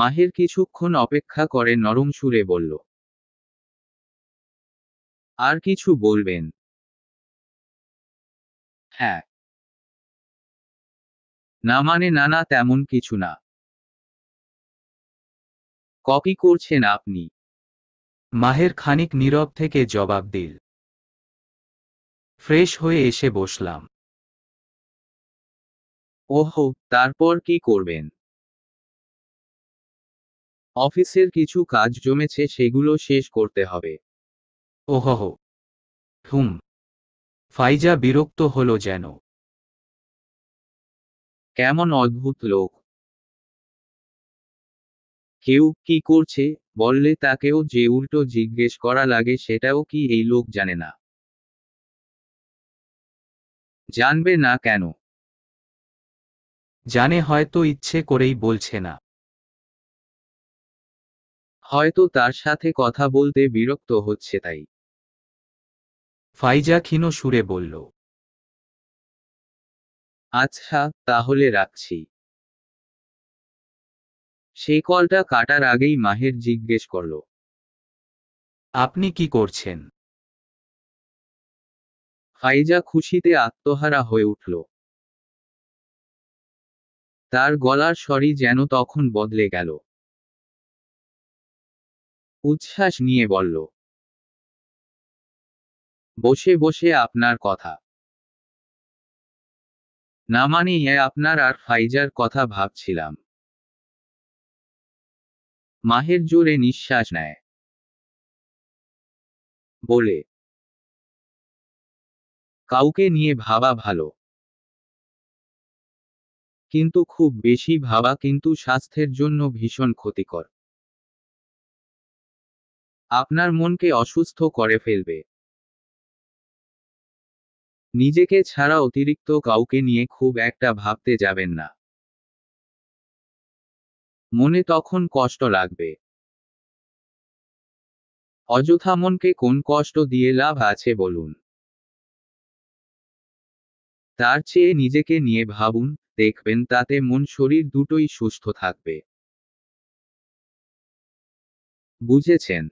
Speaker 1: মাহের কিছুক্ষণ অপেক্ষা করে নরম সুরে বলল আর কিছু বলবেন হ্যাঁ না মানে না না তেমন কিছু না কপি করছেন আপনি মাহের খানিক নীরব থেকে জবাব দিল ফ্রেশ হয়ে এসে বসলাম ওহো তারপর কি করবেন অফিসের কিছু কাজ জমেছে সেগুলো শেষ করতে হবে ওহহ হুম ফাইজা বিরক্ত হলো যেন কেমন অদ্ভুত লোক কেউ কি করছে বললে তাকেও যে উল্টো জিজ্ঞেস করা লাগে সেটাও কি এই লোক জানে না জানবে না কেন জানে হয়তো ইচ্ছে করেই বলছে না হয়তো তার সাথে কথা বলতে বিরক্ত হচ্ছে তাই ফাইজা ক্ষীণ সুরে বলল আচ্ছা তাহলে রাখছি সেই কলটা কাটার আগেই মাহের জিজ্ঞেস করল আপনি কি করছেন ফাইজা খুশিতে আত্মহারা হয়ে উঠল তার গলার স্বরই যেন তখন বদলে গেল উচ্ছ্বাস নিয়ে বলল বসে বসে আপনার কথা না মানে আপনার আর ফাইজার কথা ভাবছিলাম মাহের জোরে নিঃশ্বাস নেয় বলে কাউকে নিয়ে ভাবা ভালো কিন্তু খুব বেশি ভাবা কিন্তু স্বাস্থ্যের জন্য ভীষণ ক্ষতিকর আপনার মনকে অসুস্থ করে ফেলবে নিজেকে ছাড়া অতিরিক্ত কাউকে নিয়ে খুব একটা ভাবতে যাবেন না মনে তখন কষ্ট লাগবে অযথা মনকে কোন কষ্ট দিয়ে লাভ আছে বলুন তার চেয়ে নিজেকে নিয়ে ভাবুন দেখবেন তাতে মন শরীর দুটোই সুস্থ থাকবে বুঝেছেন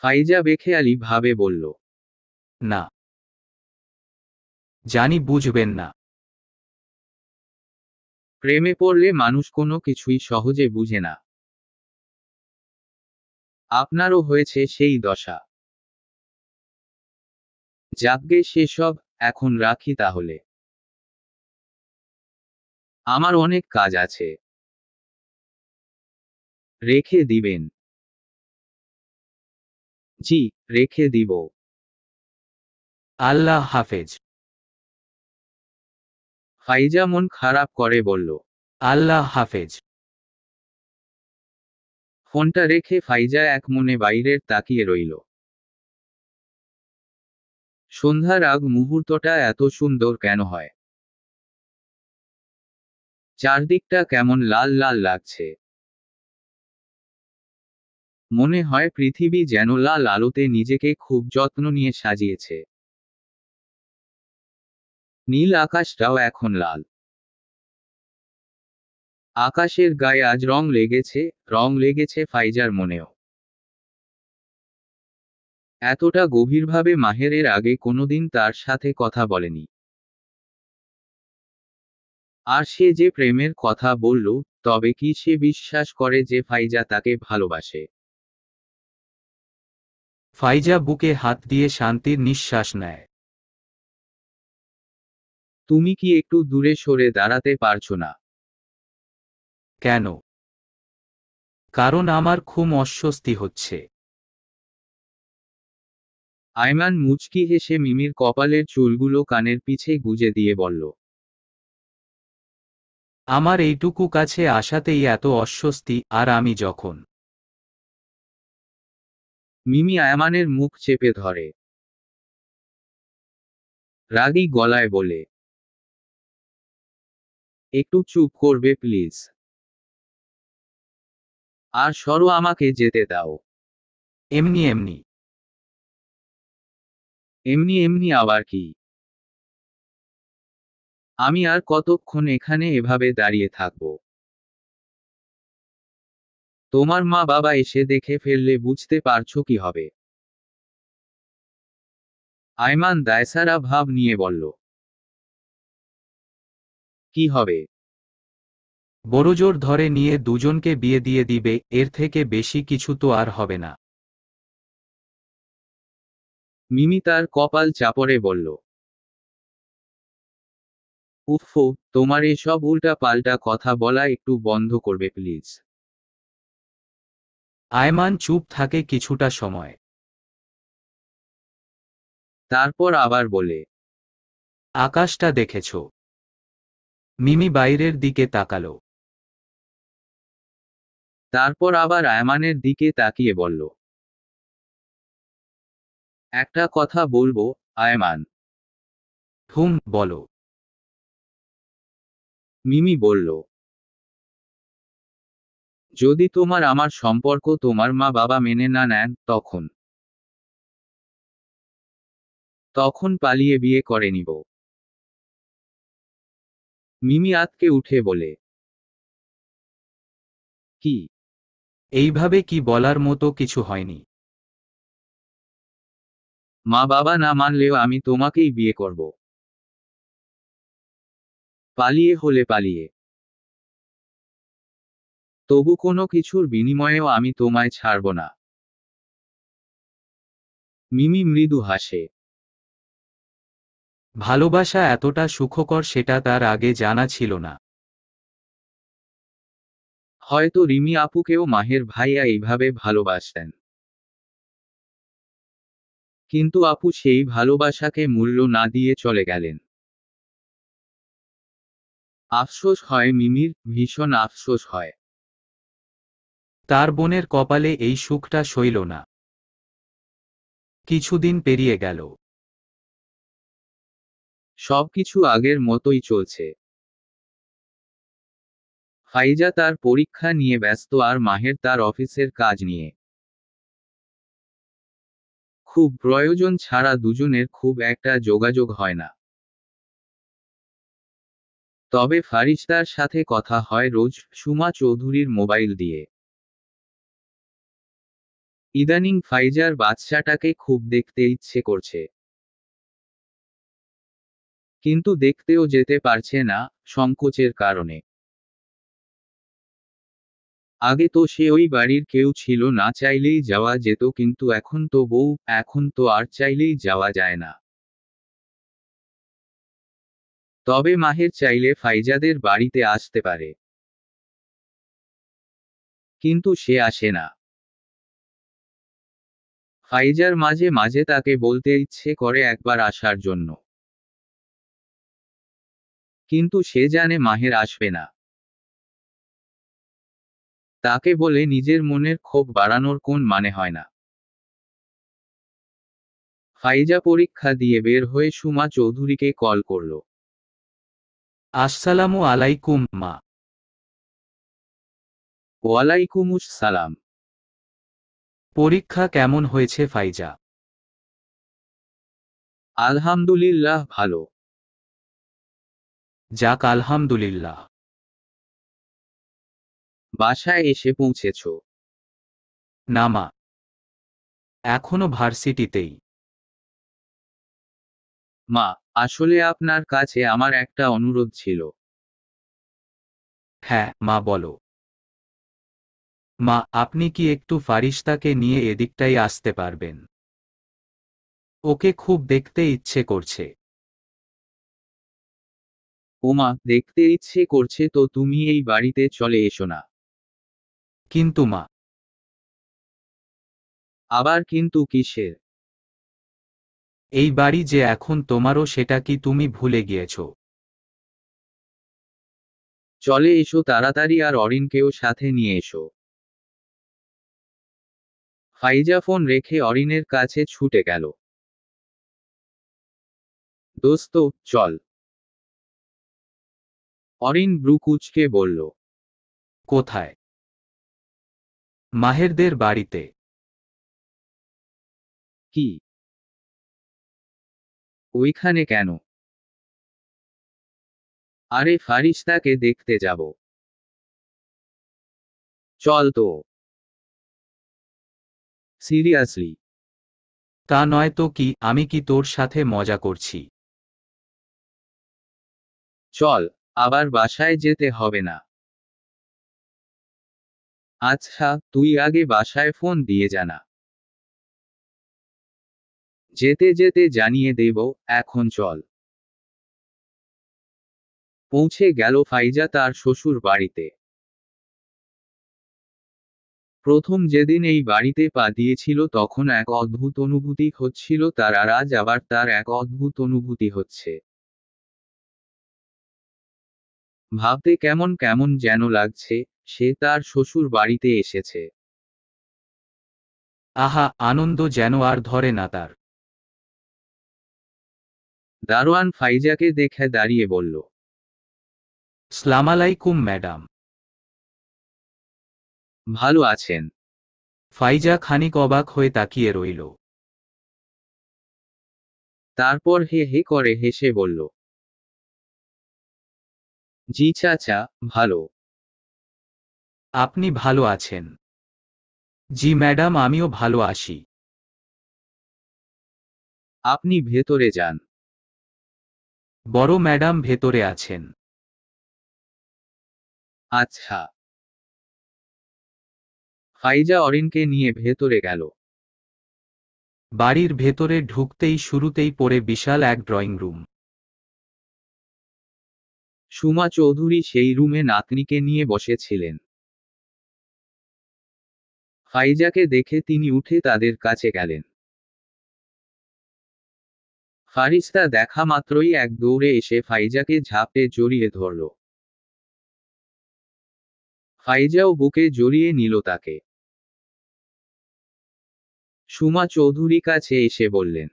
Speaker 1: ফাইজা বেখেয়ালি ভাবে বলল না জানি বুঝবেন না প্রেমে পড়লে মানুষ কোনো কিছুই সহজে বুঝে না আপনারও হয়েছে সেই দশা যাকগে সেসব এখন রাখি তাহলে আমার অনেক কাজ আছে রেখে দিবেন জি রেখে দিব আল্লাহ হাফেজ ফাইজা মন খারাপ করে বলল আল্লাহ হাফেজ ফোনটা রেখে ফাইজা এক মনে বাইরের তাকিয়ে রইল সন্ধ্যার আগ মুহূর্তটা এত সুন্দর কেন হয় চারদিকটা কেমন লাল লাল লাগছে মনে হয় পৃথিবী যেন লাল আলোতে নিজেকে খুব যত্ন নিয়ে সাজিয়েছে নীল আকাশটাও এখন লাল আকাশের গায়ে আজ রং লেগেছে রং লেগেছে ফাইজার মনেও এতটা গভীরভাবে মাহেরের আগে কোনোদিন তার সাথে কথা বলেনি আর সে যে প্রেমের কথা বলল তবে কি সে বিশ্বাস করে যে ফাইজা তাকে ভালোবাসে ফাইজা বুকে হাত দিয়ে শান্তির নিঃশ্বাস নেয় তুমি কি একটু দূরে সরে দাঁড়াতে পারছো না কেন কারণ আমার খুব অস্বস্তি হচ্ছে আয়মান মুচকি হেসে মিমির কপালের চুলগুলো কানের পিছে গুজে দিয়ে বলল আমার এইটুকু কাছে আসাতেই এত অস্বস্তি আর আমি যখন মিমি আয়ামানের মুখ চেপে ধরে রাগি গলায় বলে একটু চুপ করবে প্লিজ আর সরো আমাকে যেতে দাও এমনি এমনি এমনি এমনি আবার কি আমি আর কতক্ষণ এখানে এভাবে দাঁড়িয়ে থাকবো তোমার মা বাবা এসে দেখে ফেললে বুঝতে পারছো কি হবে আয়মান দায়সারা ভাব নিয়ে বলল কি হবে
Speaker 2: বড়জোর ধরে নিয়ে দুজনকে বিয়ে দিয়ে দিবে এর থেকে বেশি কিছু তো
Speaker 1: আর হবে না মিমি তার কপাল চাপড়ে বলল উফ তোমার এসব উল্টা পাল্টা কথা বলা একটু বন্ধ করবে প্লিজ আয়মান চুপ থাকে কিছুটা সময় তারপর আবার বলে আকাশটা দেখেছ মিমি বাইরের দিকে তাকালো তারপর আবার আয়মানের দিকে তাকিয়ে বলল একটা কথা বলবো আয়মান হুম বলো মিমি বলল যদি তোমার আমার সম্পর্ক তোমার মা বাবা মেনে না নেন তখন তখন পালিয়ে বিয়ে করে নিব মিমি আতকে উঠে বলে কি এইভাবে কি বলার মতো কিছু হয়নি মা বাবা না মানলেও আমি তোমাকেই বিয়ে করব পালিয়ে হলে পালিয়ে তবু কোনো কিছুর বিনিময়েও আমি তোমায় ছাড়ব না মিমি মৃদু হাসে ভালোবাসা এতটা সুখকর সেটা তার আগে জানা ছিল না হয়তো রিমি আপুকেও মাহের ভাইয়া এইভাবে ভালোবাসতেন কিন্তু আপু সেই ভালোবাসাকে মূল্য না দিয়ে চলে গেলেন আফসোস হয় মিমির ভীষণ আফসোস হয় তার বোনের কপালে এই সুখটা সইল না কিছুদিন পেরিয়ে গেল সবকিছু আগের মতোই চলছে ফাইজা তার পরীক্ষা নিয়ে ব্যস্ত আর মাহের তার অফিসের কাজ নিয়ে খুব প্রয়োজন ছাড়া দুজনের খুব একটা যোগাযোগ হয় না তবে ফারিস্তার সাথে কথা হয় রোজ সুমা চৌধুরীর মোবাইল দিয়ে ইদানিং ফাইজার বাদশাটাকে খুব দেখতে ইচ্ছে করছে কিন্তু দেখতেও যেতে পারছে না সংকোচের কারণে আগে তো সে ওই বাড়ির কেউ ছিল না চাইলেই যাওয়া যেত কিন্তু এখন তো বউ এখন তো আর চাইলেই যাওয়া যায় না তবে মাহের চাইলে ফাইজাদের বাড়িতে আসতে পারে কিন্তু সে আসে না ফাইজার মাঝে মাঝে তাকে বলতে ইচ্ছে করে একবার আসার জন্য কিন্তু সে জানে মাহের আসবে না তাকে বলে নিজের মনের ক্ষোভ বাড়ানোর কোন মানে হয় না ফাইজা পরীক্ষা দিয়ে বের হয়ে সুমা চৌধুরীকে কল করল আসসালামু আলাইকুম মা ওয়ালাইকুমুস সালাম পরীক্ষা কেমন হয়েছে ফাইজা আলহামদুলিল্লাহ ভালো যাক আলহামদুলিল্লাহ বাসায় এসে পৌঁছেছ না মা এখনো ভার্সিটিতেই মা আসলে আপনার কাছে আমার একটা অনুরোধ ছিল হ্যাঁ মা বলো মা আপনি কি একটু ফারিস্তাকে নিয়ে এদিকটাই আসতে পারবেন ওকে খুব দেখতে ইচ্ছে করছে ওমা দেখতে ইচ্ছে করছে তো তুমি এই বাড়িতে চলে এসো না কিন্তু মা আবার কিন্তু কিসের এই বাড়ি যে এখন তোমারও সেটা কি তুমি ভুলে গিয়েছ চলে এসো তাড়াতাড়ি আর অরিনকেও সাথে নিয়ে এসো ফাইজা ফোন রেখে অরিনের কাছে ছুটে গেল দোস্ত চল অরিন ব্রুকুচকে বলল কোথায় মাহেরদের বাড়িতে কি ওইখানে কেন আরে ফারিস্তাকে দেখতে যাব চল তো সিরিয়াসলি তা নয় তো কি আমি কি তোর সাথে মজা করছি চল আবার বাসায় যেতে হবে না আচ্ছা তুই আগে বাসায় ফোন দিয়ে জানা যেতে যেতে জানিয়ে দেব এখন চল পৌঁছে গেল ফাইজা তার শ্বশুর বাড়িতে প্রথম যেদিন এই বাড়িতে পা দিয়েছিল তখন এক অদ্ভুত অনুভূতি হচ্ছিল তার আর আজ আবার তার এক অদ্ভুত অনুভূতি হচ্ছে ভাবতে কেমন কেমন যেন লাগছে সে তার শ্বশুর বাড়িতে এসেছে আহা আনন্দ যেন আর ধরে না তার দারোয়ান ফাইজাকে দেখে দাঁড়িয়ে বলল সালামালাইকুম ম্যাডাম ভালো আছেন ফাইজা খানিক অবাক হয়ে তাকিয়ে রইল তারপর হে হে করে হেসে বলল জি চাচা ভালো আপনি ভালো আছেন জি ম্যাডাম আমিও ভালো আছি আপনি ভেতরে যান বড় ম্যাডাম ভেতরে আছেন আচ্ছা ফাইজা অরিনকে নিয়ে ভেতরে গেল
Speaker 2: বাড়ির ভেতরে ঢুকতেই শুরুতেই পড়ে বিশাল এক
Speaker 1: ড্রয়িং রুম সুমা চৌধুরী সেই রুমে নাতনিকে নিয়ে বসেছিলেন ফাইজাকে দেখে তিনি উঠে তাদের কাছে গেলেন ফারিস্তা দেখা মাত্রই এক দৌড়ে এসে ফাইজাকে ঝাঁপে জড়িয়ে ধরল ফাইজাও বুকে জড়িয়ে নিল তাকে সুমা চৌধুরী কাছে এসে বললেন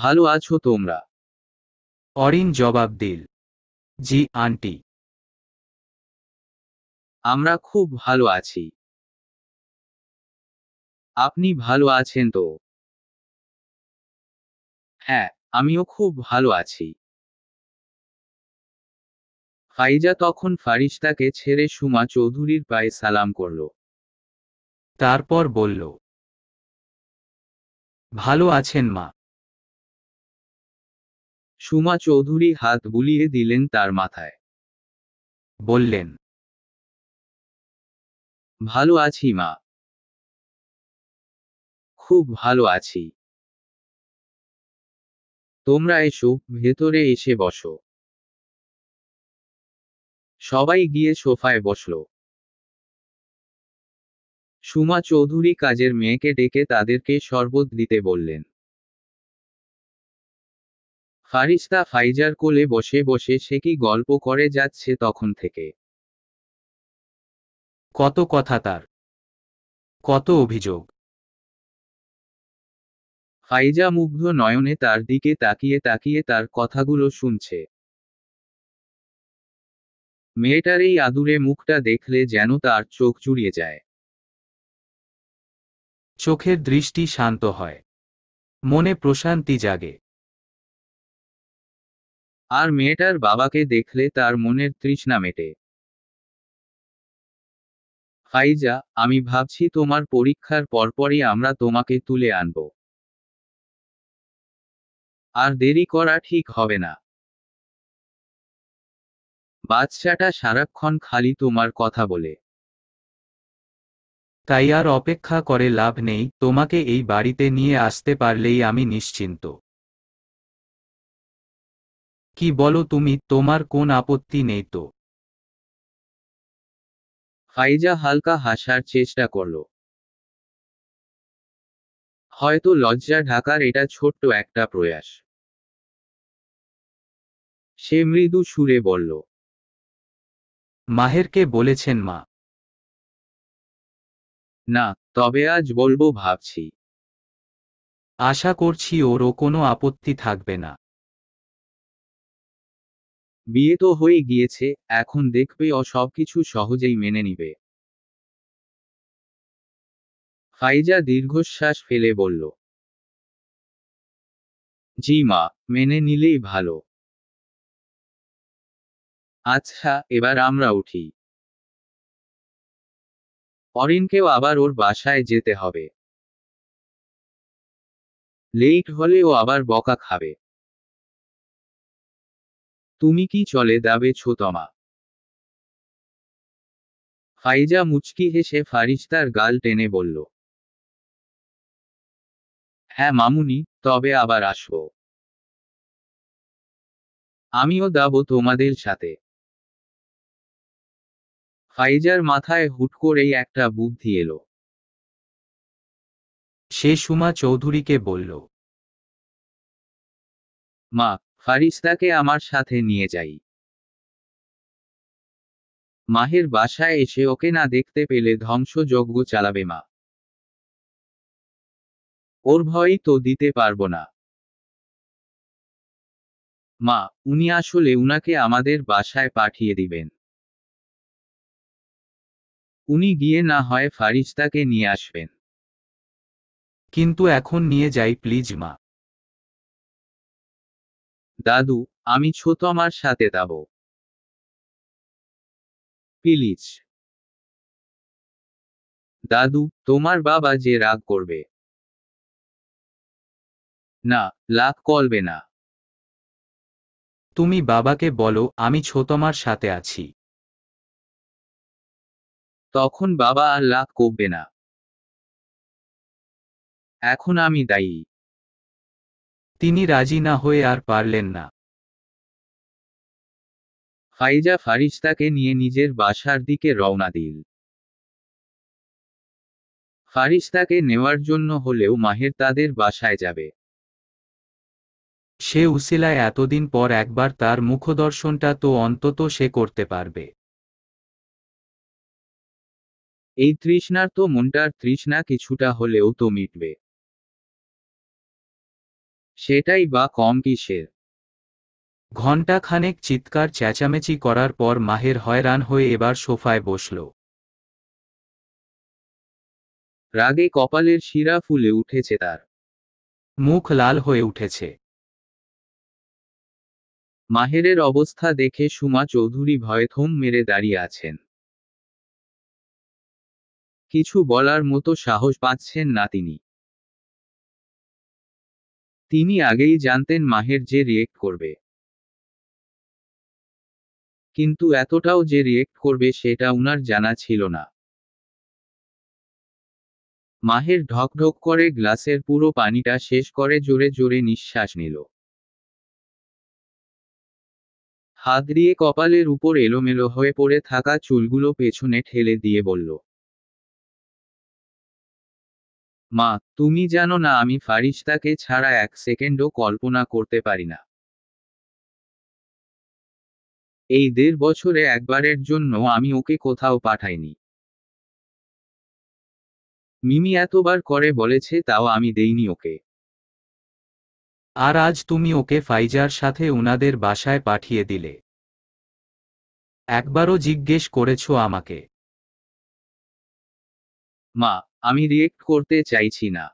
Speaker 1: ভালো আছো তোমরা অরিন জবাব দিল জি আন্টি আমরা খুব ভালো আছি আপনি ভালো আছেন তো হ্যাঁ আমিও খুব ভালো আছি ফাইজা তখন ফারিস্তাকে ছেড়ে সুমা চৌধুরীর পায়ে সালাম করলো তারপর বলল ভালো আছেন মা সুমা চৌধুরী হাত বুলিয়ে দিলেন তার মাথায় বললেন ভালো আছি মা খুব ভালো আছি তোমরা এসো ভেতরে এসে বসো সবাই গিয়ে সোফায় বসলো সুমা চৌধুরী কাজের মেয়েকে ডেকে তাদেরকে শরবত দিতে বললেন ফারিস্তা ফাইজার কোলে বসে বসে সে কি গল্প করে যাচ্ছে তখন থেকে কত কথা তার কত অভিযোগ ফাইজা মুগ্ধ নয়নে তার দিকে তাকিয়ে তাকিয়ে তার কথাগুলো শুনছে মেয়েটার এই আদুরে মুখটা দেখলে যেন তার চোখ জুড়িয়ে যায় চোখের দৃষ্টি শান্ত হয় মনে প্রশান্তি জাগে আর মেয়েটার বাবাকে দেখলে তার মনের তৃষ্ণা মেটে ফাইজা আমি ভাবছি তোমার পরীক্ষার পরপরই আমরা তোমাকে তুলে আনব আর দেরি করা ঠিক হবে না বাচ্চাটা সারাক্ষণ খালি তোমার কথা বলে
Speaker 2: তাই আর অপেক্ষা করে লাভ নেই তোমাকে এই বাড়িতে নিয়ে আসতে পারলেই আমি
Speaker 1: নিশ্চিন্ত কি বলো তুমি তোমার কোন আপত্তি নেই তো হাইজা হালকা হাসার চেষ্টা করল হয়তো লজ্জা ঢাকার এটা ছোট্ট একটা প্রয়াস সে মৃদু সুরে বলল মাহেরকে বলেছেন মা না তবে আজ বলবো ভাবছি আশা করছি ওরও কোনো আপত্তি থাকবে না বিয়ে তো হয়ে গিয়েছে এখন দেখবে ও সবকিছু সহজেই মেনে নিবে ফাইজা দীর্ঘশ্বাস ফেলে বলল জি মা মেনে নিলেই ভালো আচ্ছা এবার আমরা উঠি অরিনকেও আবার ওর বাসায় যেতে হবে লেট হলে ও আবার বকা খাবে তুমি কি চলে দাবে ছোতমা ফাইজা মুচকি হেসে ফারিস্তার গাল টেনে বলল হ্যাঁ মামুনি তবে আবার আসব আমিও দাবো তোমাদের সাথে ফাইজার মাথায় হুট করেই একটা বুদ্ধি এলো সে সুমা চৌধুরীকে বলল মা ফারিস্তাকে আমার সাথে নিয়ে যাই মাহের বাসায় এসে ওকে না দেখতে পেলে ধ্বংসযজ্ঞ চালাবে মা ওর ভয়ই তো দিতে পারবো না মা উনি আসলে উনাকে আমাদের বাসায় পাঠিয়ে দিবেন উনি গিয়ে না হয় ফারিস্তাকে নিয়ে আসবেন কিন্তু এখন নিয়ে যাই প্লিজ মা দাদু আমি ছোট আমার সাথে যাব প্লিজ দাদু তোমার বাবা যে রাগ করবে না লাগ করবে না তুমি বাবাকে বলো আমি ছোতমার সাথে আছি তখন বাবা আর রাগ করবে না এখন আমি দায়ী তিনি রাজি না হয়ে আর পারলেন না ফাইজা ফারিস্তাকে নিয়ে নিজের বাসার দিকে রওনা দিল ফারিস্তাকে নেওয়ার জন্য হলেও মাহের তাদের বাসায় যাবে
Speaker 2: সে উসিলায় এতদিন পর একবার তার মুখদর্শনটা তো অন্তত
Speaker 1: সে করতে পারবে এই তৃষ্ণার তো মনটার তৃষ্ণা কিছুটা হলেও তো মিটবে সেটাই বা কম কিসের ঘণ্টাখানেক চিৎকার চেঁচামেচি করার পর মাহের হয়রান হয়ে এবার সোফায় বসল রাগে কপালের শিরা ফুলে উঠেছে তার মুখ লাল হয়ে উঠেছে মাহেরের অবস্থা দেখে সুমা চৌধুরী ভয়ে থম মেরে দাঁড়িয়ে আছেন কিছু বলার মতো সাহস পাচ্ছেন না তিনি তিনি আগেই জানতেন মাহের যে রিয়েক্ট করবে কিন্তু এতটাও যে রিয়েক্ট করবে সেটা উনার জানা ছিল না মাহের ঢকঢক করে গ্লাসের পুরো পানিটা শেষ করে জোরে জোরে নিঃশ্বাস নিল হাত দিয়ে কপালের উপর এলোমেলো হয়ে পড়ে থাকা চুলগুলো পেছনে ঠেলে দিয়ে বলল মা তুমি জানো না আমি ফারিস্তাকে ছাড়া এক সেকেন্ডও কল্পনা করতে পারি না এই দেড় বছরে একবারের জন্য আমি ওকে কোথাও পাঠাইনি মিমি এতবার করে বলেছে তাও আমি দেইনি ওকে
Speaker 2: আর আজ তুমি ওকে ফাইজার সাথে উনাদের বাসায় পাঠিয়ে দিলে
Speaker 1: একবারও জিজ্ঞেস করেছো আমাকে মা আমি রিয়েক্ট করতে চাইছি না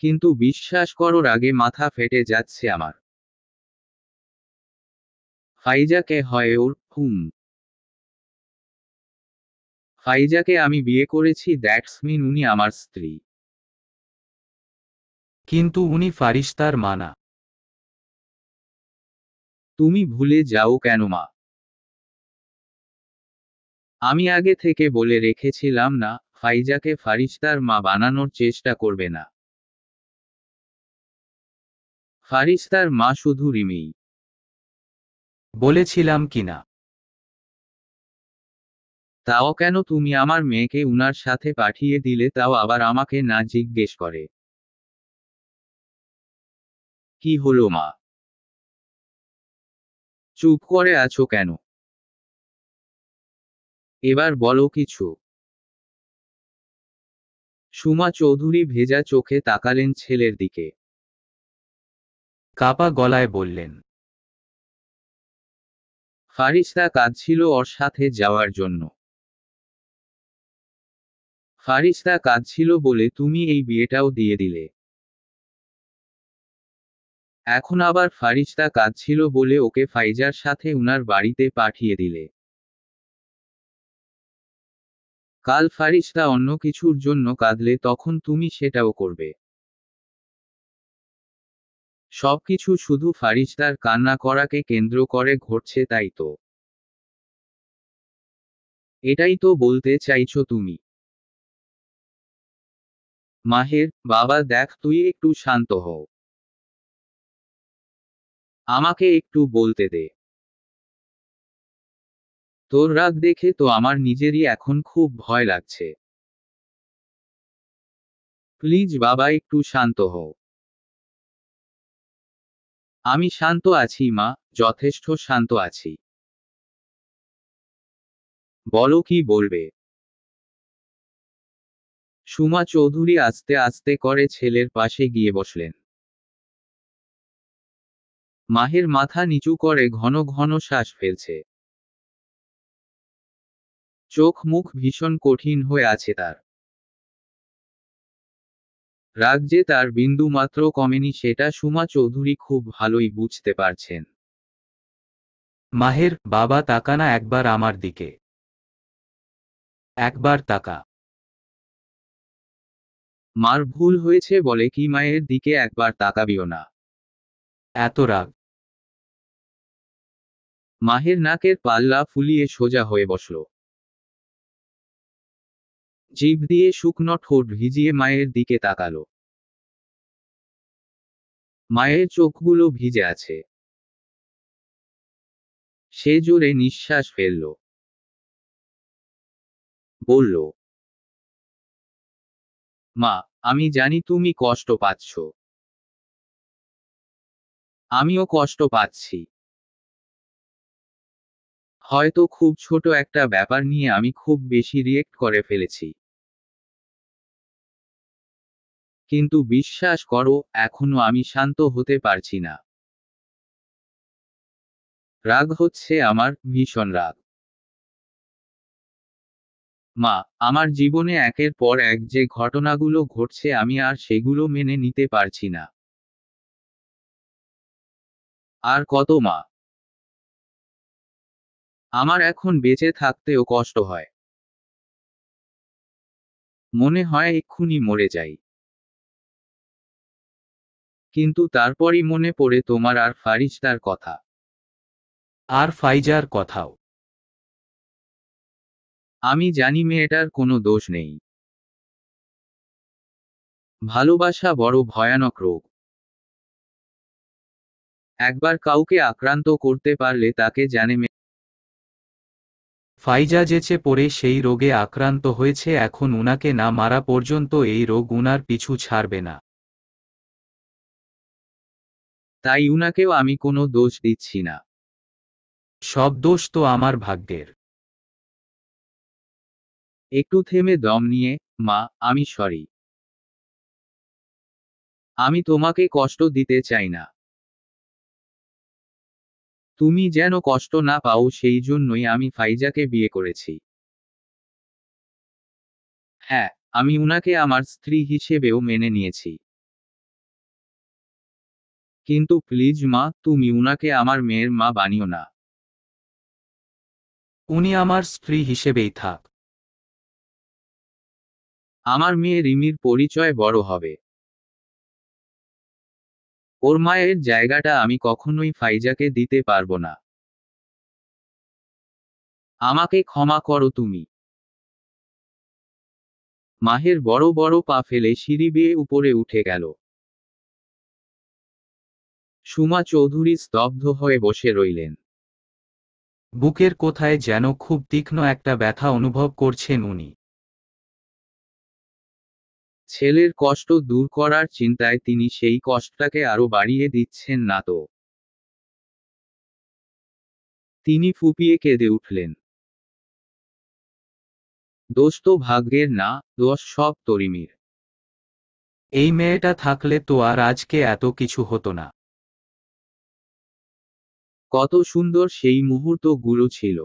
Speaker 1: কিন্তু বিশ্বাস করোর আগে মাথা ফেটে যাচ্ছে আমার ফাইজাকে হয় ওর হুম ফাইজাকে আমি বিয়ে করেছি দ্যাটস মিন উনি আমার স্ত্রী কিন্তু উনি ফারিস্তার মানা তুমি ভুলে যাও কেন মা আমি আগে থেকে বলে রেখেছিলাম না ফাইজাকে ফারিস্তার মা বানানোর চেষ্টা করবে না ফারিস্তার মা শুধু রিমি বলেছিলাম কিনা তাও কেন তুমি আমার মেয়েকে উনার সাথে পাঠিয়ে দিলে তাও আবার আমাকে না জিজ্ঞেস করে কি হলো মা চুপ করে আছো কেন এবার বলো কিছু সুমা চৌধুরী ভেজা চোখে তাকালেন ছেলের দিকে কাপা গলায় বললেন ফারিস্তা কাঁদছিল ওর সাথে যাওয়ার জন্য ফারিস্তা কাঁদছিল বলে তুমি এই বিয়েটাও দিয়ে দিলে এখন আবার ফারিস্তা কাঁদছিল বলে ওকে ফাইজার সাথে উনার বাড়িতে পাঠিয়ে দিলে কাল ফারিস্তা অন্য কিছুর জন্য কাঁদলে তখন তুমি সেটাও করবে সবকিছু শুধু ফারিস্তার কান্না করাকে কেন্দ্র করে ঘটছে তাই তো এটাই তো বলতে চাইছ তুমি মাহের বাবা দেখ তুই একটু শান্ত হও আমাকে একটু বলতে দে তোর রাগ দেখে তো আমার নিজেরই এখন খুব ভয় লাগছে প্লিজ বাবা একটু শান্ত হও আমি শান্ত আছি মা যথেষ্ট শান্ত আছি বলো কি বলবে সুমা চৌধুরী আস্তে আস্তে করে ছেলের পাশে গিয়ে বসলেন মাহের মাথা নিচু করে ঘন ঘন শ্বাস ফেলছে চোখ মুখ ভীষণ কঠিন হয়ে আছে তার রাগ যে তার বিন্দু মাত্র কমেনি সেটা সুমা চৌধুরী খুব ভালোই বুঝতে পারছেন মাহের বাবা তাকানা একবার আমার দিকে একবার তাকা মার ভুল হয়েছে বলে কি মায়ের দিকে একবার তাকাবিও না এত রাগ মাহের নাকের পাল্লা ফুলিয়ে সোজা হয়ে বসল জিভ দিয়ে শুকনো ঠোঁট ভিজিয়ে মায়ের দিকে তাকালো মায়ের চোখগুলো ভিজে আছে সে জোরে নিঃশ্বাস ফেলল বলল মা আমি জানি তুমি কষ্ট পাচ্ছ আমিও কষ্ট পাচ্ছি হয়তো খুব ছোট একটা ব্যাপার নিয়ে আমি খুব বেশি রিয়েক্ট করে ফেলেছি কিন্তু বিশ্বাস করো এখনো আমি শান্ত হতে পারছি না রাগ হচ্ছে আমার ভীষণ রাগ মা আমার জীবনে একের পর এক যে ঘটনাগুলো ঘটছে আমি আর সেগুলো মেনে নিতে পারছি না আর কত মা আমার এখন বেঁচে থাকতেও কষ্ট হয় মনে হয় এক্ষুনি মরে যাই কিন্তু তারপরই মনে পড়ে তোমার আর ফারিজদার কথা আর ফাইজার কথাও আমি জানি মেয়েটার কোনো দোষ নেই ভালোবাসা বড় ভয়ানক রোগ একবার কাউকে আক্রান্ত করতে পারলে তাকে জানে ফাইজা যেচে পড়ে সেই রোগে
Speaker 2: আক্রান্ত হয়েছে এখন উনাকে না মারা পর্যন্ত এই রোগ উনার পিছু ছাড়বে না
Speaker 1: তাই উনাকেও আমি কোনো দোষ দিচ্ছি না সব দোষ তো আমার ভাগ্যের একটু থেমে দম নিয়ে মা আমি সরি আমি তোমাকে কষ্ট দিতে চাই না তুমি যেন কষ্ট না পাও সেই জন্যই আমি ফাইজাকে বিয়ে করেছি হ্যাঁ আমি উনাকে আমার স্ত্রী হিসেবেও মেনে নিয়েছি কিন্তু প্লিজ মা তুমি উনাকে আমার মেয়ের মা বানিও না উনি আমার স্ত্রী হিসেবেই থাক আমার মেয়ে রিমির পরিচয় বড় হবে ওর মায়ের জায়গাটা আমি কখনোই ফাইজাকে দিতে পারবো না আমাকে ক্ষমা করো তুমি মাহের বড় বড় পা ফেলে সিঁড়ি বেয়ে উপরে উঠে গেল সুমা চৌধুরী স্তব্ধ হয়ে বসে রইলেন
Speaker 2: বুকের কোথায় যেন খুব তীক্ষ্ণ একটা ব্যথা অনুভব করছেন
Speaker 1: উনি ছেলের কষ্ট দূর করার চিন্তায় তিনি সেই কষ্টটাকে আরো বাড়িয়ে দিচ্ছেন না তো তিনি ফুপিয়ে কেঁদে উঠলেন দোস্ত ভাগ্যের না দোষ সব তরিমির এই মেয়েটা থাকলে তো আর আজকে এত কিছু হতো না কত সুন্দর সেই মুহূর্তগুলো ছিল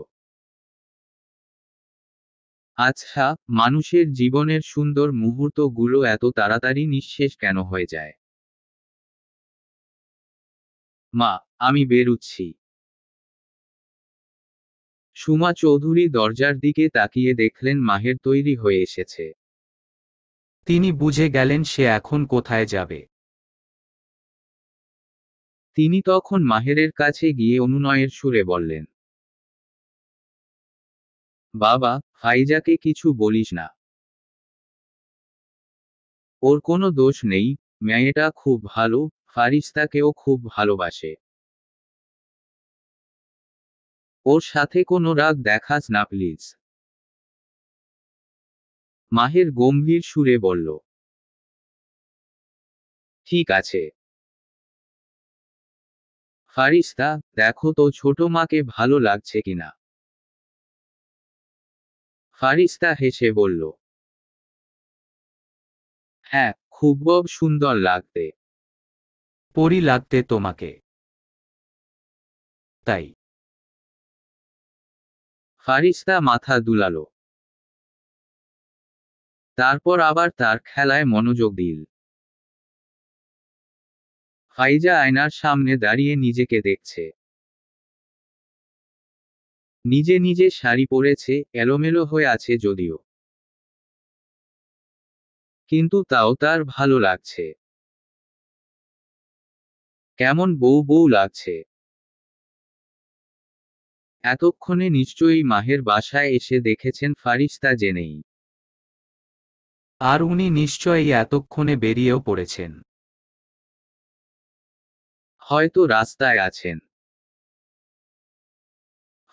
Speaker 1: আচ্ছা মানুষের জীবনের সুন্দর মুহূর্তগুলো এত তাড়াতাড়ি নিঃশেষ কেন হয়ে যায় মা আমি বেরুচ্ছি সুমা চৌধুরী দরজার দিকে তাকিয়ে দেখলেন মাহের তৈরি হয়ে এসেছে তিনি বুঝে গেলেন সে এখন কোথায় যাবে তিনি তখন মাহেরের কাছে গিয়ে অনুনয়ের সুরে বললেন বাবা ফাইজাকে কিছু বলিস না ওর কোনো দোষ নেই মেয়েটা খুব ভালো ফারিস্তাকেও খুব ভালোবাসে ওর সাথে কোনো রাগ দেখাস না প্লিজ মাহের গম্ভীর সুরে বলল ঠিক আছে ফারিস্তা দেখো তো ছোট মাকে ভালো লাগছে কিনা ফারিস্তা হেসে বলল হ্যাঁ খুব সুন্দর লাগতে পরি লাগতে তোমাকে তাই ফারিস্তা মাথা দুলালো তারপর আবার তার খেলায় মনোযোগ দিল ফাইজা আয়নার সামনে দাঁড়িয়ে নিজেকে দেখছে নিজে নিজে শাড়ি পরেছে এলোমেলো হয়ে আছে যদিও কিন্তু তাও তার ভালো লাগছে কেমন বউ বউ লাগছে এতক্ষণে নিশ্চয়ই মাহের বাসায় এসে দেখেছেন ফারিস্তা জেনেই আর উনি নিশ্চয়ই এতক্ষণে বেরিয়েও পড়েছেন হয়তো রাস্তায় আছেন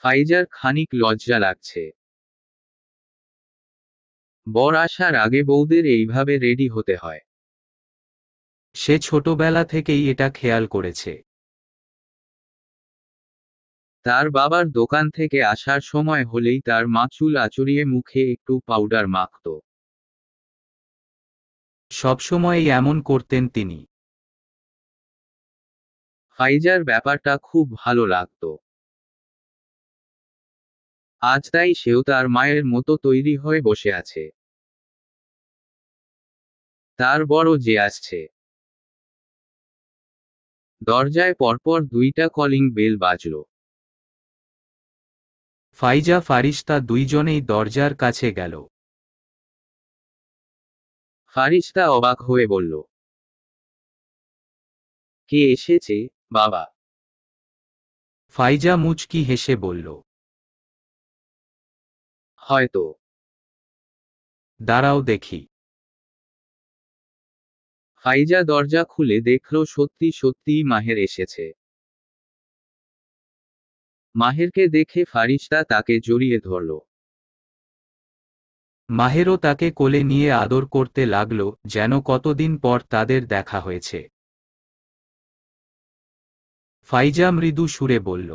Speaker 1: ফাইজার খানিক লজ্জা লাগছে বর আসার আগে বৌদের এইভাবে রেডি হতে হয় সে ছোটবেলা থেকেই এটা খেয়াল করেছে তার বাবার দোকান থেকে আসার সময় হলেই তার মা চুল আচড়িয়ে মুখে একটু পাউডার মাখত সবসময় এমন করতেন তিনি ফাইজার ব্যাপারটা খুব ভালো লাগত আজ তাই সেও তার মায়ের মতো তৈরি হয়ে বসে আছে তার বড় যে আসছে দরজায় পরপর দুইটা কলিং বেল বাজল ফাইজা ফারিস্তা দুইজনেই দরজার কাছে গেল ফারিস্তা অবাক হয়ে বলল কে এসেছে বাবা ফাইজা মুচকি হেসে বলল হয়তো দাঁড়াও দেখি ফাইজা দরজা খুলে দেখল সত্যি সত্যিই মাহের এসেছে মাহেরকে দেখে ফারিস্তা তাকে জড়িয়ে ধরল
Speaker 2: মাহেরও তাকে কোলে নিয়ে আদর করতে লাগল যেন কতদিন পর তাদের দেখা
Speaker 1: হয়েছে ফাইজা মৃদু সুরে বলল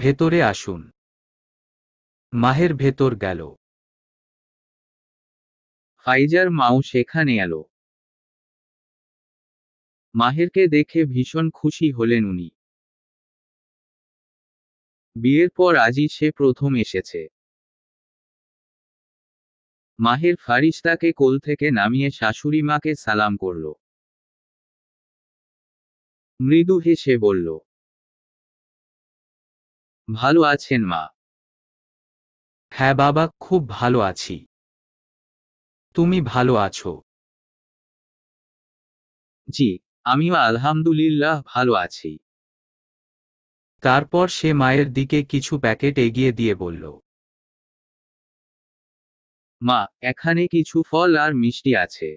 Speaker 1: ভেতরে আসুন মাহের ভেতর গেল ফাইজার মাও সেখানে এলো মাহেরকে দেখে ভীষণ খুশি হলেন উনি বিয়ের পর আজই সে প্রথম এসেছে মাহের ফারিস্তাকে কোল থেকে নামিয়ে শাশুড়ি মাকে সালাম করলো মৃদু হেসে বলল ভালো আছেন মা হ্যাঁ বাবা খুব ভালো আছি তুমি ভালো আছো জি আমিও আলহামদুলিল্লাহ ভালো আছি তারপর সে মায়ের দিকে কিছু প্যাকেট এগিয়ে দিয়ে বলল মা এখানে কিছু ফল আর মিষ্টি আছে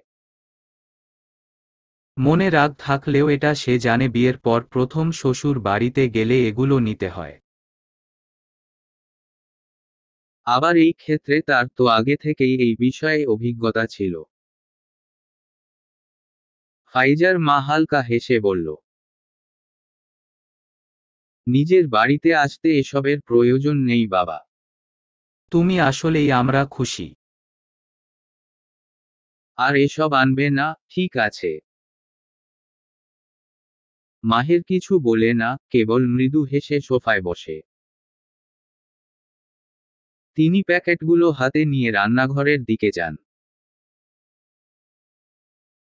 Speaker 2: মনে রাগ থাকলেও এটা সে জানে বিয়ের পর প্রথম শ্বশুর বাড়িতে গেলে এগুলো
Speaker 1: নিতে হয় আবার এই ক্ষেত্রে তার তো আগে থেকেই এই বিষয়ে অভিজ্ঞতা ছিল ফাইজার মা হালকা হেসে বলল নিজের বাড়িতে আসতে এসবের প্রয়োজন নেই বাবা তুমি আসলেই আমরা খুশি আর এসব আনবে না ঠিক আছে মাহের কিছু বলে না কেবল মৃদু হেসে সোফায় বসে তিনি প্যাকেটগুলো হাতে নিয়ে রান্নাঘরের দিকে যান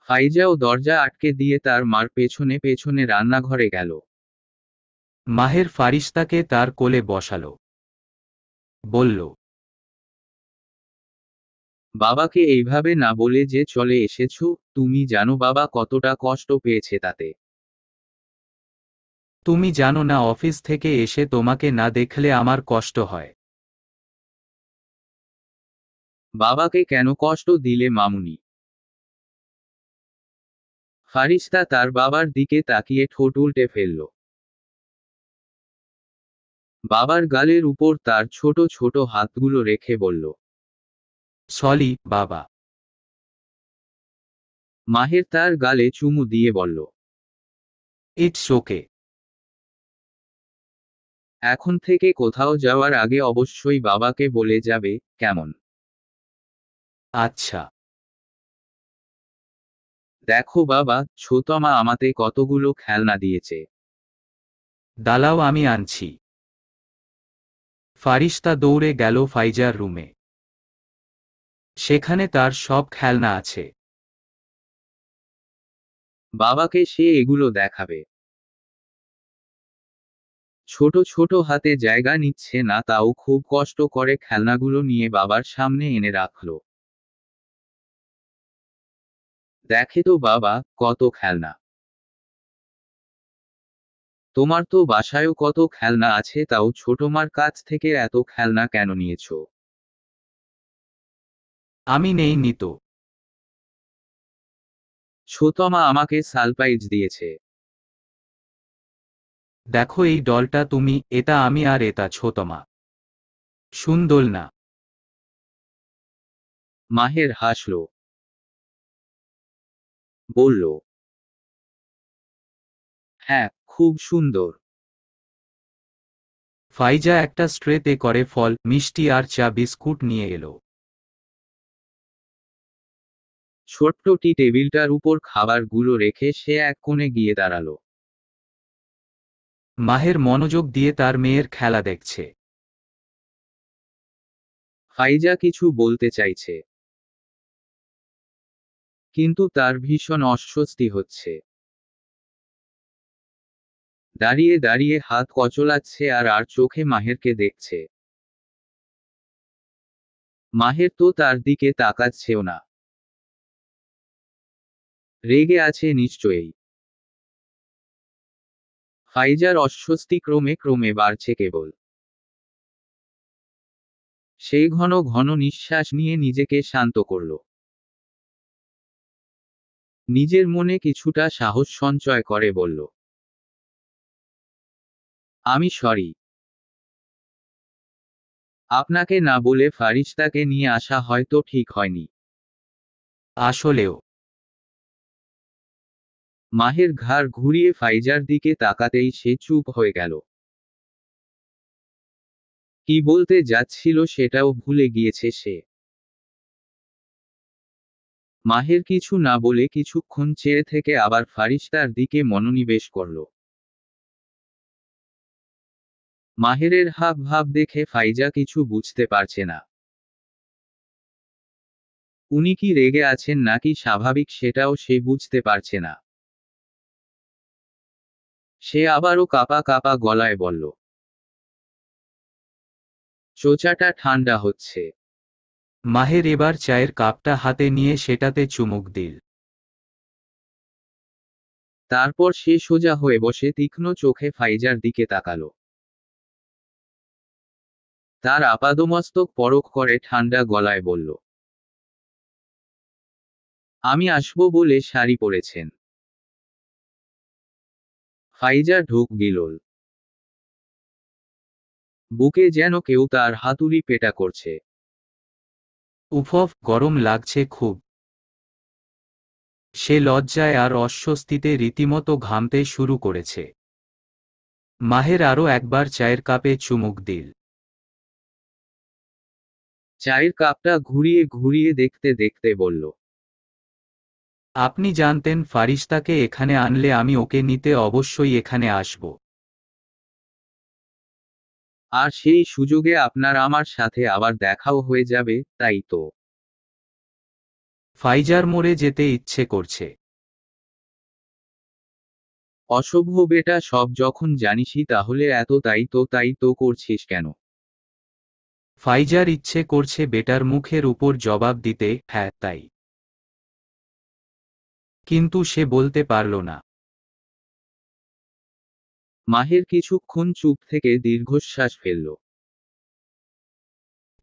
Speaker 1: ফাইজাও দরজা আটকে দিয়ে তার মার পেছনে পেছনে রান্নাঘরে গেল মাহের ফারিস্তাকে তার কোলে বসালো বলল বাবাকে এইভাবে না বলে যে চলে এসেছো তুমি জানো বাবা কতটা কষ্ট পেয়েছে তাতে তুমি জানো না অফিস থেকে এসে তোমাকে না দেখলে আমার কষ্ট হয় বাবাকে কেন কষ্ট দিলে মামুনি ফারিস্তা তার বাবার দিকে তাকিয়ে ঠোঁট উল্টে ফেলল বাবার গালের উপর তার ছোট ছোট হাতগুলো রেখে বলল সলি বাবা মাহের তার গালে চুমু দিয়ে বলল ইটস ওকে এখন থেকে কোথাও যাওয়ার আগে অবশ্যই বাবাকে বলে যাবে কেমন আচ্ছা দেখো বাবা ছোতমা আমাতে কতগুলো খেলনা দিয়েছে দালাও আমি আনছি ফারিস্তা দৌড়ে গেল ফাইজার রুমে সেখানে তার সব খেলনা আছে বাবাকে সে এগুলো দেখাবে ছোট ছোট হাতে জায়গা নিচ্ছে না তাও খুব কষ্ট করে খেলনাগুলো নিয়ে বাবার সামনে এনে রাখল দেখে তো বাবা কত খেলনা তোমার তো বাসায়ও কত খেলনা আছে তাও ছোটমার কাছ থেকে এত খেলনা কেন নিয়েছ আমি নেই নিত ছোতমা আমাকে সালপাইজ দিয়েছে দেখো এই ডলটা তুমি এটা আমি আর এটা ছোতমা সুন্দর না মাহের হাসল বলল হ্যাঁ খুব সুন্দর
Speaker 2: ফাইজা একটা স্ট্রেতে করে ফল মিষ্টি আর চা বিস্কুট নিয়ে এলো
Speaker 1: ছোট্টটি টেবিলটার উপর খাবারগুলো রেখে সে এক কোণে গিয়ে দাঁড়ালো মাহের মনোযোগ দিয়ে তার মেয়ের খেলা দেখছে হাইজা কিছু বলতে চাইছে কিন্তু তার ভীষণ অস্বস্তি হচ্ছে দাঁড়িয়ে দাঁড়িয়ে হাত কচলাচ্ছে আর আর চোখে মাহেরকে দেখছে মাহের তো তার দিকে তাকাচ্ছেও না রেগে আছে নিশ্চয়ই ফাইজার অস্বস্তি ক্রমে ক্রমে বাড়ছে কেবল সেই ঘন ঘন নিঃশ্বাস নিয়ে নিজেকে শান্ত করল নিজের মনে কিছুটা সাহস সঞ্চয় করে বলল আমি সরি আপনাকে না বলে ফারিস্তাকে নিয়ে আসা হয়তো ঠিক হয়নি আসলেও মাহের ঘাড় ঘুরিয়ে ফাইজার দিকে তাকাতেই সে চুপ হয়ে গেল কি বলতে যাচ্ছিল সেটাও ভুলে গিয়েছে সে মাহের কিছু না বলে কিছুক্ষণ চেয়ে থেকে আবার ফারিস্তার দিকে মনোনিবেশ করল মাহেরের হাব ভাব দেখে ফাইজা কিছু বুঝতে পারছে না উনি কি রেগে আছেন নাকি স্বাভাবিক সেটাও সে বুঝতে পারছে না সে আবারও কাপা কাপা গলায় বলল চোচাটা ঠান্ডা হচ্ছে মাহের এবার চায়ের কাপটা হাতে নিয়ে সেটাতে চুমুক দিল তারপর সে সোজা হয়ে বসে তীক্ষ্ণ চোখে ফাইজার দিকে তাকালো তার আপাদমস্তক পরক করে ঠান্ডা গলায় বলল আমি আসব বলে শাড়ি পরেছেন হাইজা ঢুক গিলল বুকে যেন কেউ তার হাতুড়ি পেটা করছে উফফ গরম লাগছে খুব সে লজ্জায়
Speaker 2: আর অস্বস্তিতে রীতিমতো ঘামতে শুরু করেছে মাহের আরও একবার চায়ের কাপে চুমুক দিল
Speaker 1: চায়ের কাপটা ঘুরিয়ে ঘুরিয়ে দেখতে দেখতে বলল
Speaker 2: আপনি জানতেন ফারিস্তাকে এখানে আনলে আমি ওকে নিতে অবশ্যই এখানে আসব
Speaker 1: আর সেই সুযোগে আপনার আমার সাথে আবার দেখাও হয়ে যাবে তাই তো ফাইজার মোড়ে যেতে ইচ্ছে করছে অসভ্য বেটা সব যখন জানিসই তাহলে এত তাই তো তাই তো করছিস কেন ফাইজার ইচ্ছে করছে বেটার মুখের উপর জবাব দিতে হ্যাঁ তাই কিন্তু সে বলতে পারল না মাহের কিছুক্ষণ চুপ থেকে দীর্ঘশ্বাস ফেলল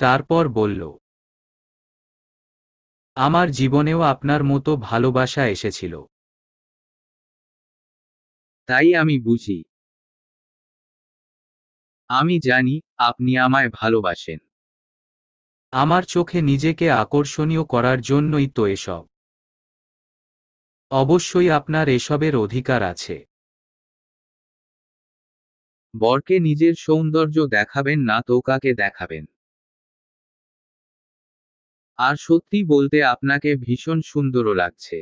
Speaker 1: তারপর বলল আমার জীবনেও আপনার মতো ভালোবাসা এসেছিল তাই আমি বুঝি আমি জানি আপনি আমায় ভালোবাসেন আমার চোখে
Speaker 2: নিজেকে আকর্ষণীয় করার জন্যই তো এসব অবশ্যই
Speaker 1: আপনার এসবের অধিকার আছে বরকে নিজের সৌন্দর্য দেখাবেন না তো কাকে দেখাবেন আর সত্যি বলতে আপনাকে ভীষণ সুন্দরও লাগছে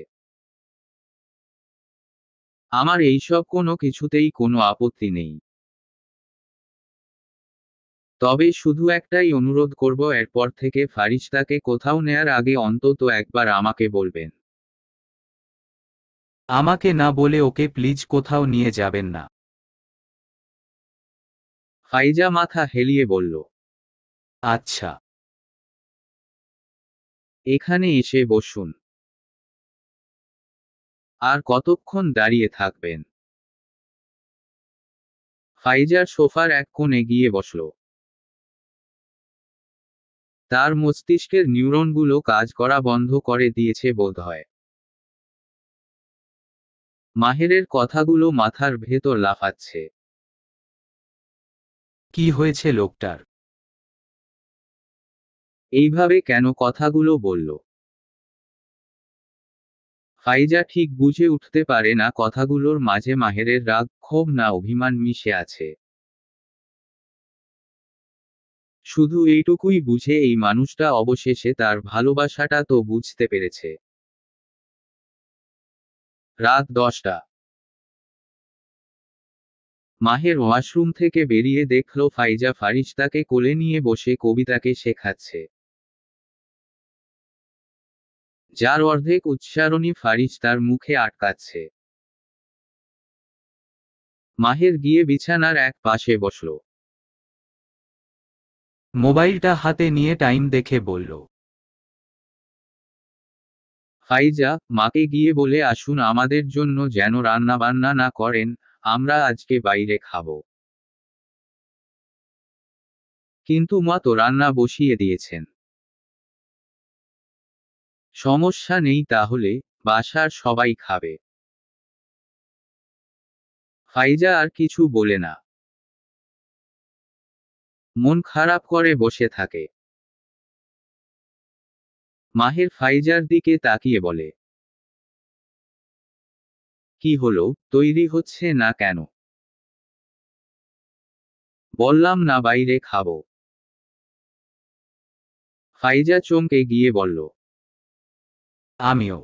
Speaker 1: আমার এইসব কোনো কিছুতেই কোনো আপত্তি নেই তবে শুধু একটাই অনুরোধ করব এরপর থেকে ফারিস্তাকে কোথাও নেয়ার আগে অন্তত একবার আমাকে বলবেন আমাকে না বলে ওকে প্লিজ কোথাও নিয়ে যাবেন না ফাইজা মাথা হেলিয়ে বলল আচ্ছা এখানে এসে বসুন আর কতক্ষণ দাঁড়িয়ে থাকবেন ফাইজার সোফার এক কোণে গিয়ে বসল তার মস্তিষ্কের নিউরনগুলো কাজ করা বন্ধ করে দিয়েছে বোধ হয় মাহেরের কথাগুলো মাথার ভেতর লাফাচ্ছে কি হয়েছে লোকটার এইভাবে কেন কথাগুলো বলল ফাইজা ঠিক বুঝে উঠতে পারে না কথাগুলোর মাঝে মাহেরের রাগ ক্ষোভ না অভিমান মিশে আছে শুধু এইটুকুই বুঝে এই মানুষটা অবশেষে তার ভালোবাসাটা তো বুঝতে পেরেছে রাত দশটা মাহের ওয়াশরুম থেকে বেরিয়ে দেখল ফাইজা ফারিস্তাকে কোলে নিয়ে বসে কবিতাকে শেখাচ্ছে যার অর্ধেক উচ্চারণী তার মুখে আটকাচ্ছে মাহের গিয়ে বিছানার এক পাশে বসল মোবাইলটা হাতে নিয়ে টাইম দেখে বলল ফাইজা মাকে গিয়ে বলে আসুন আমাদের জন্য যেন রান্না বান্না না করেন আমরা আজকে বাইরে খাব কিন্তু মা তো রান্না বসিয়ে দিয়েছেন সমস্যা নেই তাহলে বাসার সবাই খাবে ফাইজা আর কিছু বলে না মন খারাপ করে বসে থাকে মাহের ফাইজার দিকে তাকিয়ে বলে কি হলো তৈরি হচ্ছে না কেন বললাম না বাইরে খাবো ফাইজা চমকে গিয়ে বলল আমিও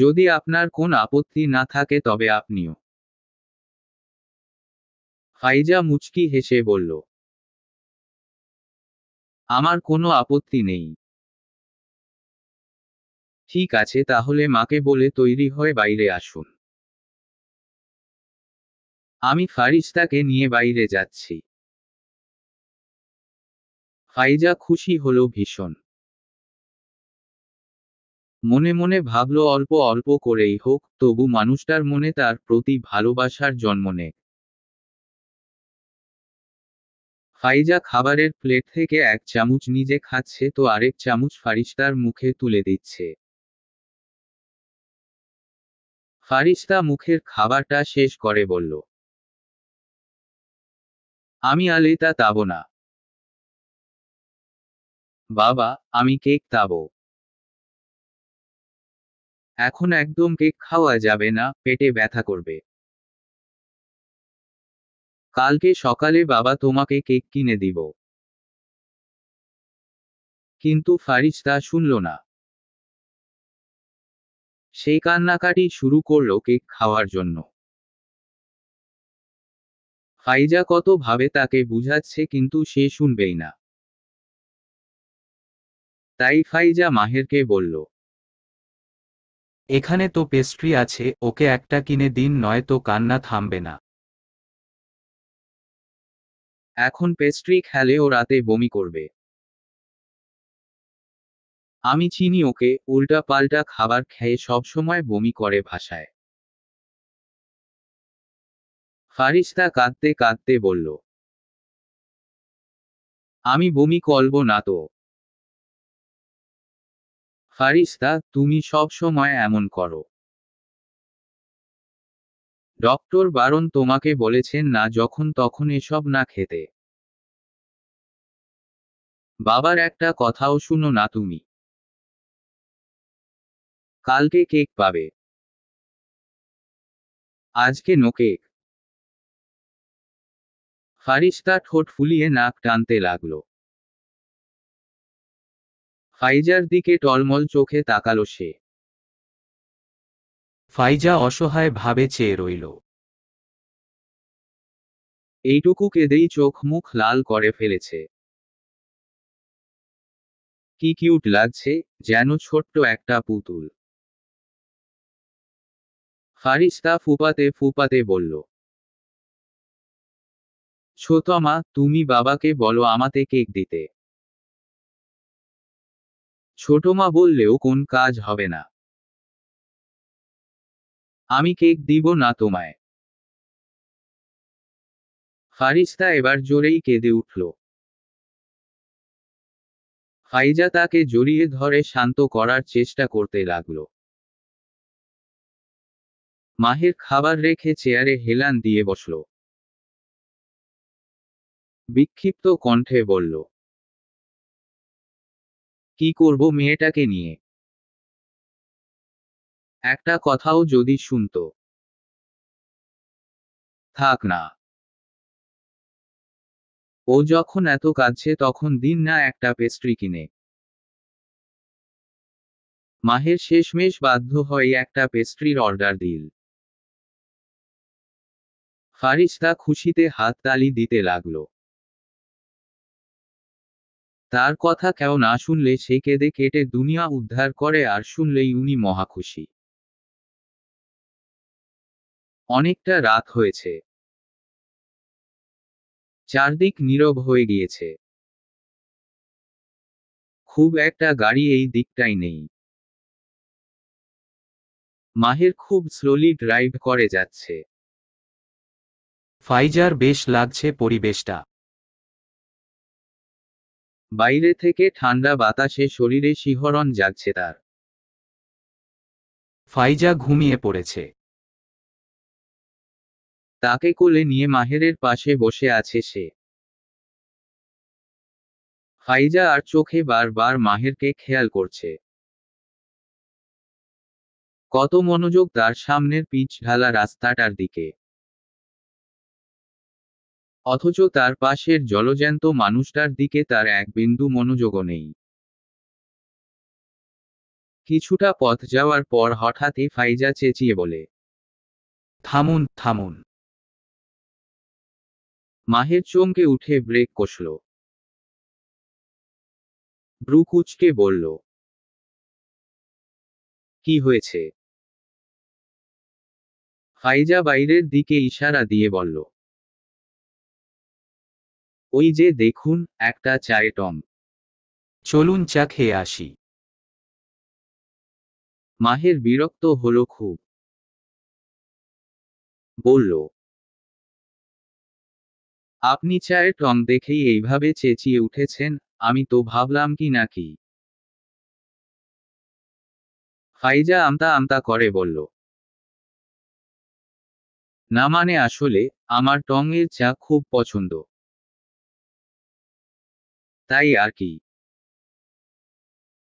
Speaker 1: যদি আপনার কোন আপত্তি না থাকে তবে আপনিও ফাইজা মুচকি হেসে বলল আমার কোনো আপত্তি নেই ঠিক আছে তাহলে মাকে বলে তৈরি হয়ে বাইরে আসুন আমি ফারিস্তাকে নিয়ে বাইরে যাচ্ছি ফাইজা খুশি হল ভীষণ মনে মনে ভাবল অল্প অল্প করেই হোক তবু মানুষটার মনে তার প্রতি ভালোবাসার জন্ম নেয় ফাইজা খাবারের প্লেট থেকে এক চামচ নিজে খাচ্ছে তো আরেক চামচ ফারিস্তার মুখে তুলে দিচ্ছে ফারিস্তা মুখের খাবারটা শেষ করে বলল আমি তা তাব না বাবা আমি কেক তাব এখন একদম কেক খাওয়া যাবে না পেটে ব্যথা করবে কালকে সকালে বাবা তোমাকে কেক কিনে দিব কিন্তু ফারিজ তা শুনল না সে কান্নাকাটি শুরু করল কেক খাওয়ার জন্য ফাইজা কত ভাবে তাকে বুঝাচ্ছে কিন্তু সে শুনবেই না তাই ফাইজা মাহেরকে বলল
Speaker 2: এখানে তো পেস্ট্রি আছে ওকে একটা কিনে দিন নয় তো কান্না থামবে না
Speaker 1: এখন পেস্ট্রি খেলে ও রাতে বমি করবে আমি চিনি ওকে উল্টা পাল্টা খাবার খেয়ে সবসময় বমি করে ভাষায় ফারিস্তা কাঁদতে কাঁদতে বলল আমি বমি করব না তো ফারিস্তা তুমি সব সময় এমন করো ডক্টর বারণ তোমাকে বলেছেন না যখন তখন এসব না খেতে বাবার একটা কথাও শুনো না তুমি কালকে কেক পাবে আজকে নো কেক ফারিস্তা ঠোঁট ফুলিয়ে নাক টানতে লাগল ফাইজার দিকে টলমল চোখে তাকালো সে ফাইজা অসহায় ভাবে চেয়ে রইল এইটুকু কেঁদেই চোখ মুখ লাল করে ফেলেছে কি কিউট লাগছে যেন ছোট্ট একটা পুতুল ফারিস্তা ফুপাতে ফুপাতে বলল ছোতমা তুমি বাবাকে বলো আমাতে কেক দিতে ছোটমা বললেও কোন কাজ হবে না আমি কেক দিব না তোমায় ফারিস্তা এবার জোরেই কেঁদে উঠল ফাইজা তাকে জড়িয়ে ধরে শান্ত করার চেষ্টা করতে লাগল মাহের খাবার রেখে চেয়ারে হেলান দিয়ে বসল বিক্ষিপ্ত কণ্ঠে বলল কি করব মেয়েটাকে নিয়ে একটা কথাও যদি শুনত থাক না ও যখন এত কাঁদছে তখন দিন না একটা পেস্ট্রি কিনে মাহের শেষমেশ বাধ্য হয়ে একটা পেস্ট্রির অর্ডার দিল ফারিস্তা খুশিতে হাততালি দিতে লাগল তার কথা কেউ না শুনলে সে কেঁদে কেটে দুনিয়া উদ্ধার করে আর শুনলেই উনি মহাখুশি অনেকটা রাত হয়েছে চারদিক নীরব হয়ে গিয়েছে খুব একটা গাড়ি এই দিকটাই নেই মাহের খুব স্লোলি ড্রাইভ করে যাচ্ছে ফাইজার বেশ লাগছে পরিবেশটা বাইরে থেকে ঠান্ডা বাতাসে শরীরে শিহরণ জাগছে তার ফাইজা ঘুমিয়ে পড়েছে তাকে কোলে নিয়ে মাহেরের পাশে বসে আছে সে ফাইজা আর চোখে বারবার মাহেরকে খেয়াল করছে কত মনোযোগ তার সামনের পিচ ঢালা রাস্তাটার দিকে অথচ তার পাশের জলজ্যান্ত মানুষটার দিকে তার এক বিন্দু মনোযোগও নেই কিছুটা পথ যাওয়ার পর হঠাৎই ফাইজা চেঁচিয়ে বলে থামুন থামুন মাহের চমকে উঠে ব্রেক কষল ব্রু কুচকে বলল কি হয়েছে ফাইজা বাইরের দিকে ইশারা দিয়ে বলল ওই যে দেখুন একটা চায়ে টম চলুন চা খেয়ে আসি মাহের বিরক্ত হলো খুব বলল আপনি চায়ের টং দেখেই এইভাবে চেঁচিয়ে উঠেছেন আমি তো ভাবলাম কি নাকি ফাইজা আমতা আমতা করে বলল না মানে আসলে আমার টং এর চা খুব পছন্দ তাই আর কি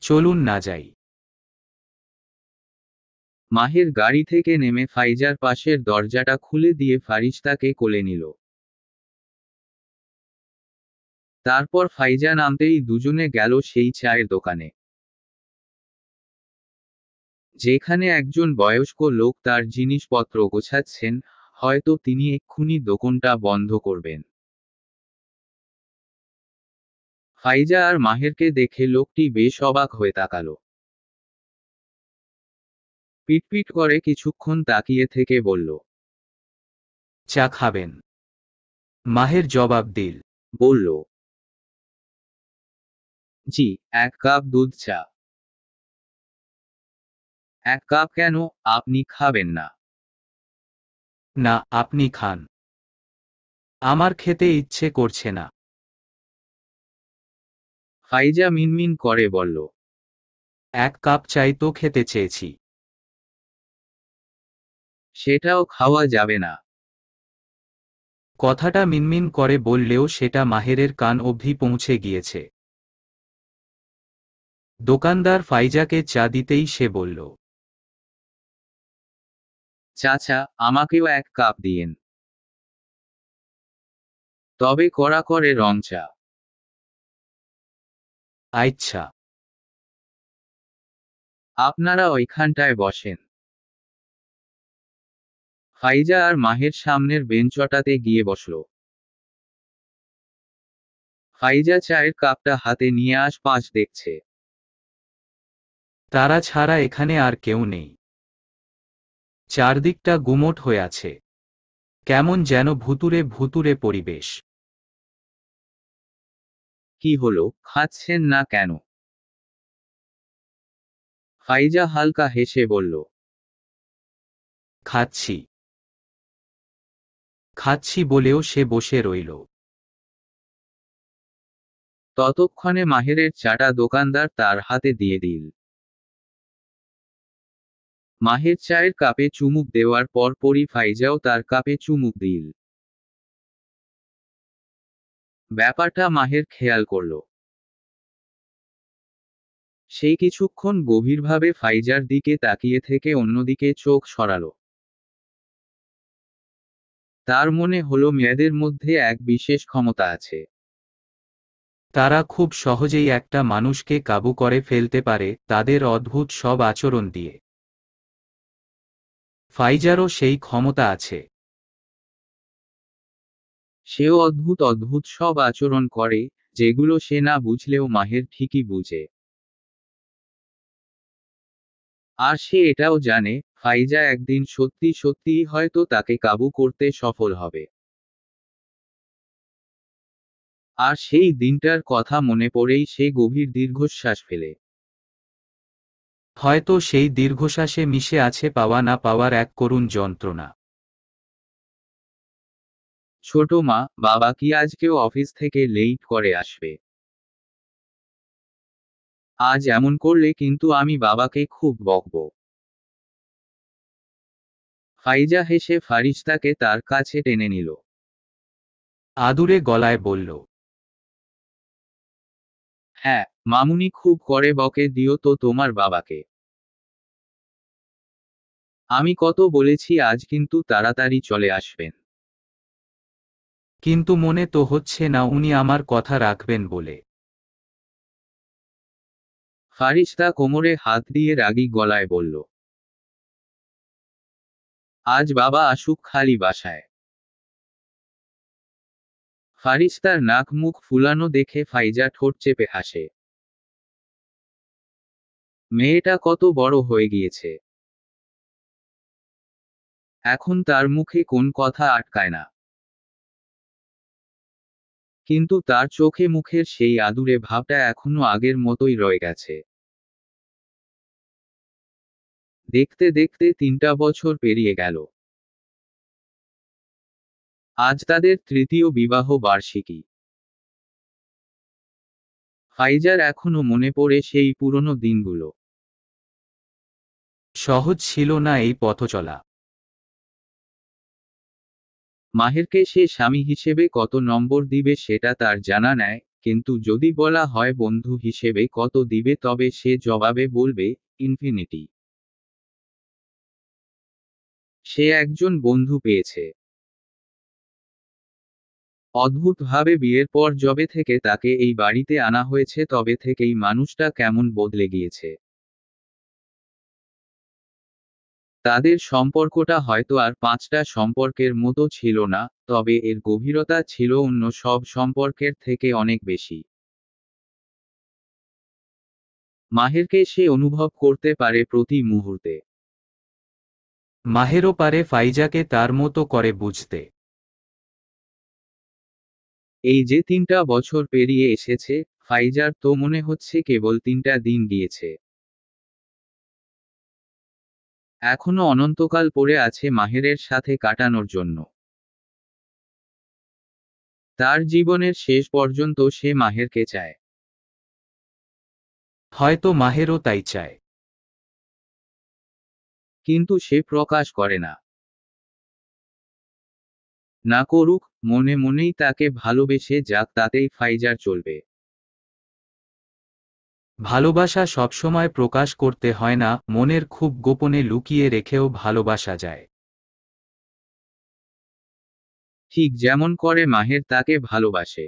Speaker 1: চলুন না যাই মাহের গাড়ি থেকে নেমে ফাইজার পাশের দরজাটা খুলে দিয়ে ফারিজ তাকে কোলে নিল তারপর ফাইজা নামতেই দুজনে গেল সেই চায়ের দোকানে যেখানে
Speaker 2: একজন বয়স্ক লোক তার জিনিসপত্র গোছাচ্ছেন হয়তো তিনি এক্ষুনি দোকানটা
Speaker 1: বন্ধ করবেন ফাইজা আর মাহেরকে দেখে লোকটি বেশ অবাক হয়ে তাকাল পিটপিট করে কিছুক্ষণ তাকিয়ে থেকে বলল চা খাবেন মাহের জবাব দিল বলল জি এক কাপ দুধ চা এক কাপ কেন আপনি খাবেন না না আপনি খান আমার খেতে ইচ্ছে করছে না খাইজা মিনমিন করে বলল এক কাপ চাই তো খেতে চেয়েছি সেটাও খাওয়া যাবে না কথাটা মিনমিন করে বললেও সেটা মাহেরের কান অবধি পৌঁছে গিয়েছে দোকানদার ফাইজাকে চা দিতেই সে বলল চাচা আমাকেও এক কাপ দিয়েন তবে কড়া করে রং চা আচ্ছা আপনারা ওইখানটায় বসেন ফাইজা আর মাহের সামনের বেঞ্চটাতে গিয়ে বসল ফাইজা চায়ের কাপটা হাতে নিয়ে আশপাশ দেখছে তারা ছাড়া এখানে আর কেউ নেই চারদিকটা গুমোট হয়ে আছে কেমন যেন ভুতুরে ভুতুরে পরিবেশ কি হলো খাচ্ছেন না কেন ফাইজা হালকা হেসে বলল খাচ্ছি খাচ্ছি বলেও সে বসে রইল ততক্ষণে মাহেরের চাটা দোকানদার তার হাতে দিয়ে দিল মাহের চায়ের কাপে চুমুক দেওয়ার পর পরি ফাইজাও তার কাপে চুমুক দিল ব্যাপারটা মাহের খেয়াল করল সেই কিছুক্ষণ গভীরভাবে ফাইজার দিকে তাকিয়ে থেকে অন্যদিকে চোখ সরাল তার মনে হলো মেয়েদের মধ্যে এক বিশেষ ক্ষমতা আছে তারা খুব সহজেই
Speaker 2: একটা মানুষকে কাবু করে ফেলতে পারে তাদের অদ্ভুত সব আচরণ দিয়ে
Speaker 1: ফাইজারও সেই ক্ষমতা আছে সেও অদ্ভুত অদ্ভুত সব আচরণ করে যেগুলো সে না বুঝলেও মাহের ঠিকই বুঝে আর সে এটাও জানে ফাইজা একদিন সত্যি সত্যিই হয়তো তাকে কাবু করতে সফল হবে আর সেই দিনটার কথা মনে পড়েই সে গভীর দীর্ঘশ্বাস ফেলে হয়তো সেই দীর্ঘশ্বাসে মিশে আছে পাওয়া না পাওয়ার এক করুণ যন্ত্রণা ছোট মা বাবা কি আজকেও অফিস থেকে লেট করে আসবে আজ এমন করলে কিন্তু আমি বাবাকে খুব বকব ফাইজা হেসে ফারিস্তাকে তার কাছে টেনে নিল আদুরে গলায় বলল হ্যাঁ মামুনি খুব করে বকে দিও তো তোমার বাবাকে আমি কত বলেছি আজ কিন্তু তাড়াতাড়ি চলে আসবেন
Speaker 2: কিন্তু মনে তো হচ্ছে না উনি আমার কথা রাখবেন বলে
Speaker 1: ফারিস্তা কোমরে হাত দিয়ে রাগি গলায় বলল আজ বাবা আসুক খালি বাসায় ফারিস্তার নাক মুখ ফুলানো দেখে ফাইজা ঠোঁট চেপে হাসে মেয়েটা কত বড় হয়ে গিয়েছে এখন তার মুখে কোন কথা আটকায় না কিন্তু তার চোখে মুখের সেই আদুরে ভাবটা এখনো আগের মতোই রয়ে গেছে দেখতে দেখতে তিনটা বছর পেরিয়ে গেল আজ তাদের তৃতীয় বিবাহ বার্ষিকী ফাইজার এখনো মনে পড়ে সেই পুরনো দিনগুলো সহজ ছিল না এই পথচলা মাহেরকে সে স্বামী
Speaker 2: হিসেবে কত নম্বর দিবে সেটা তার জানা নেয় কিন্তু যদি বলা হয় বন্ধু
Speaker 1: হিসেবে কত দিবে তবে সে জবাবে বলবে ইনফিনিটি সে একজন বন্ধু পেয়েছে অদ্ভুতভাবে বিয়ের পর জবে থেকে তাকে এই বাড়িতে আনা হয়েছে তবে থেকেই মানুষটা কেমন বদলে গিয়েছে তাদের সম্পর্কটা হয়তো আর পাঁচটা সম্পর্কের মতো ছিল না তবে এর গভীরতা ছিল অন্য সব সম্পর্কের থেকে অনেক বেশি মাহেরকে সে অনুভব করতে পারে প্রতি মুহূর্তে মাহেরও পারে ফাইজাকে তার মতো করে বুঝতে এই যে তিনটা বছর পেরিয়ে এসেছে ফাইজার তো মনে হচ্ছে কেবল তিনটা দিন গিয়েছে এখনো অনন্তকাল পড়ে আছে মাহেরের সাথে কাটানোর জন্য তার জীবনের শেষ পর্যন্ত সে মাহেরকে চায় হয়তো মাহেরও তাই চায় কিন্তু সে প্রকাশ করে না না করুক মনে মনেই তাকে ভালোবেসে যাক তাতেই ফাইজার চলবে
Speaker 2: ভালোবাসা সবসময় প্রকাশ করতে হয় না মনের খুব গোপনে লুকিয়ে
Speaker 1: রেখেও ভালোবাসা যায় ঠিক যেমন করে মাহের তাকে ভালোবাসে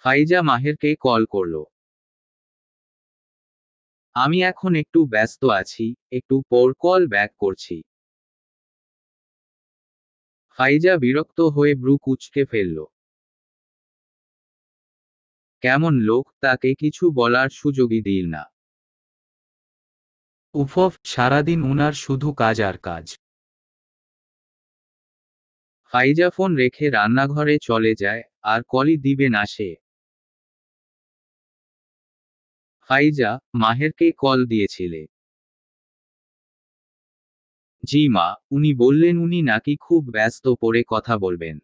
Speaker 1: ফাইজা মাহেরকে কল করল আমি এখন একটু ব্যস্ত আছি একটু পর কল ব্যাক করছি ফাইজা বিরক্ত হয়ে ব্রু কুচকে ফেলল কেমন লোক তাকে কিছু বলার সুযোগই দিল না উফফ সারাদিন উনার শুধু কাজ আর কাজ ফাইজা ফোন রেখে রান্নাঘরে চলে যায় আর কলি দিবে না সে ফাইজা মাহেরকে কল দিয়েছিলে জি মা উনি বললেন উনি নাকি খুব ব্যস্ত পড়ে কথা বলবেন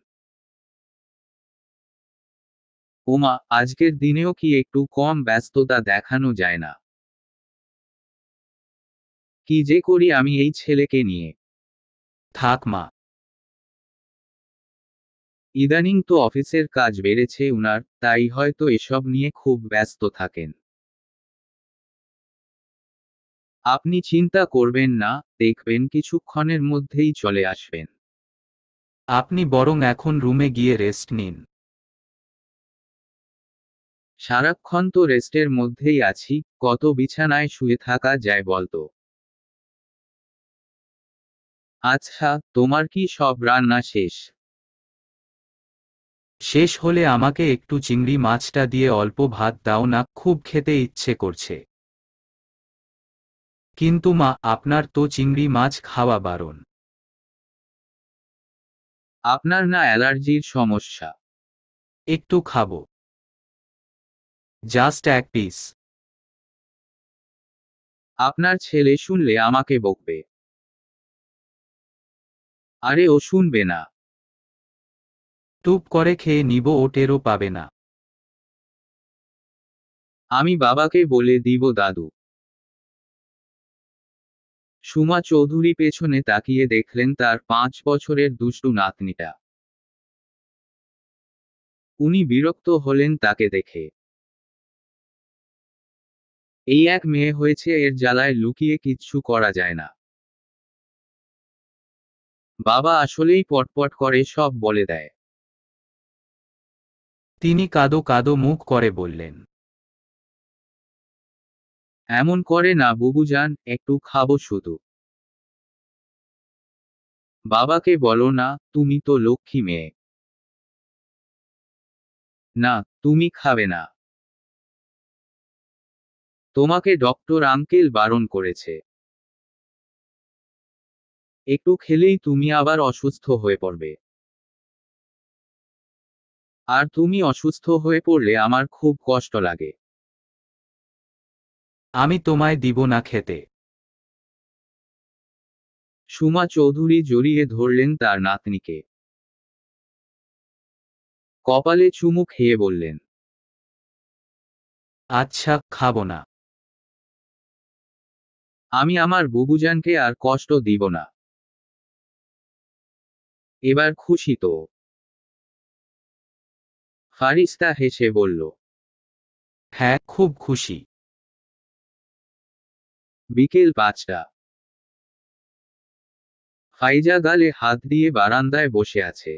Speaker 1: ওমা আজকের দিনেও কি একটু কম ব্যস্ততা দেখানো যায় না কি যে করি আমি এই ছেলেকে নিয়ে থাক মা ইদানিং তো অফিসের কাজ বেড়েছে উনার তাই হয়তো এসব নিয়ে খুব ব্যস্ত থাকেন আপনি চিন্তা করবেন না দেখবেন কিছুক্ষণের মধ্যেই চলে আসবেন
Speaker 2: আপনি বরং এখন রুমে গিয়ে রেস্ট নিন
Speaker 1: সারাক্ষণ তো রেস্টের মধ্যেই আছি কত বিছানায় শুয়ে থাকা যায় বলতো আচ্ছা তোমার কি সব রান্না শেষ শেষ হলে আমাকে একটু চিংড়ি মাছটা দিয়ে
Speaker 2: অল্প ভাত দাও না খুব খেতে ইচ্ছে করছে কিন্তু
Speaker 1: মা আপনার তো চিংড়ি মাছ খাওয়া বারণ আপনার না অ্যালার্জির সমস্যা একটু খাবো জাস্ট এক পিস আপনার ছেলে শুনলে আমাকে বকবে আরে ও শুনবে না টুপ করে খেয়ে নিব ও টেরও পাবে না আমি বাবাকে বলে দিব দাদু সুমা চৌধুরী পেছনে তাকিয়ে দেখলেন তার পাঁচ বছরের দুষ্টু নাতনিটা উনি বিরক্ত হলেন তাকে দেখে এই এক মেয়ে হয়েছে এর জ্বালায় লুকিয়ে কিচ্ছু করা যায় না বাবা আসলেই পটপট করে সব বলে দেয় তিনি কাদো কাদো মুখ করে বললেন এমন করে না যান একটু খাবো শুধু বাবাকে বলো না তুমি তো লক্ষ্মী মেয়ে না তুমি খাবে না তোমাকে ডক্টর আঙ্কেল বারণ করেছে একটু খেলেই তুমি আবার অসুস্থ হয়ে পড়বে আর তুমি অসুস্থ হয়ে পড়লে আমার খুব কষ্ট লাগে আমি তোমায় দিব না খেতে সুমা চৌধুরী জড়িয়ে ধরলেন তার নাতনিকে কপালে চুমু খেয়ে বললেন আচ্ছা খাবো না আমি আমার বুবুজানকে আর কষ্ট দিব না এবার খুশি তো ফারিস্তা হেসে বলল হ্যাঁ খুব খুশি বিকেল পাঁচটা ফাইজা গালে হাত দিয়ে বারান্দায় বসে আছে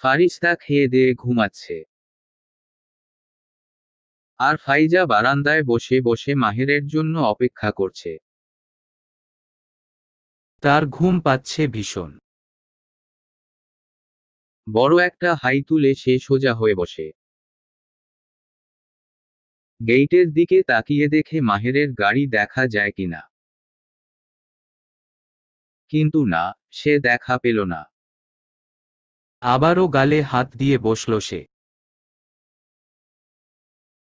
Speaker 1: ফারিস্তা খেয়ে দিয়ে ঘুমাচ্ছে আর ফাইজা বারান্দায় বসে বসে মাহেরের জন্য অপেক্ষা করছে তার ঘুম পাচ্ছে ভীষণ বড় একটা হাই তুলে সে সোজা হয়ে বসে গেইটের দিকে তাকিয়ে দেখে মাহেরের গাড়ি দেখা যায় কিনা কিন্তু না সে দেখা পেল না আবারও গালে হাত দিয়ে বসল সে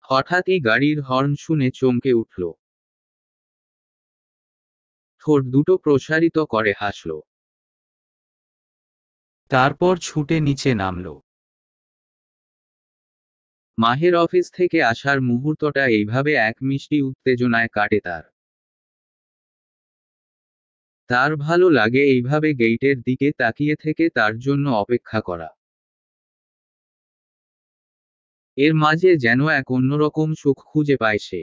Speaker 1: হঠাৎই গাড়ির হর্ন শুনে চমকে উঠল ঠোঁট দুটো প্রসারিত করে হাসল তারপর ছুটে নিচে নামল মাহের অফিস থেকে আসার মুহূর্তটা এইভাবে এক মিষ্টি উত্তেজনায় কাটে তার তার ভালো লাগে এইভাবে গেইটের দিকে তাকিয়ে থেকে তার জন্য অপেক্ষা করা এর মাঝে যেন এক অন্যরকম সুখ খুঁজে পায় সে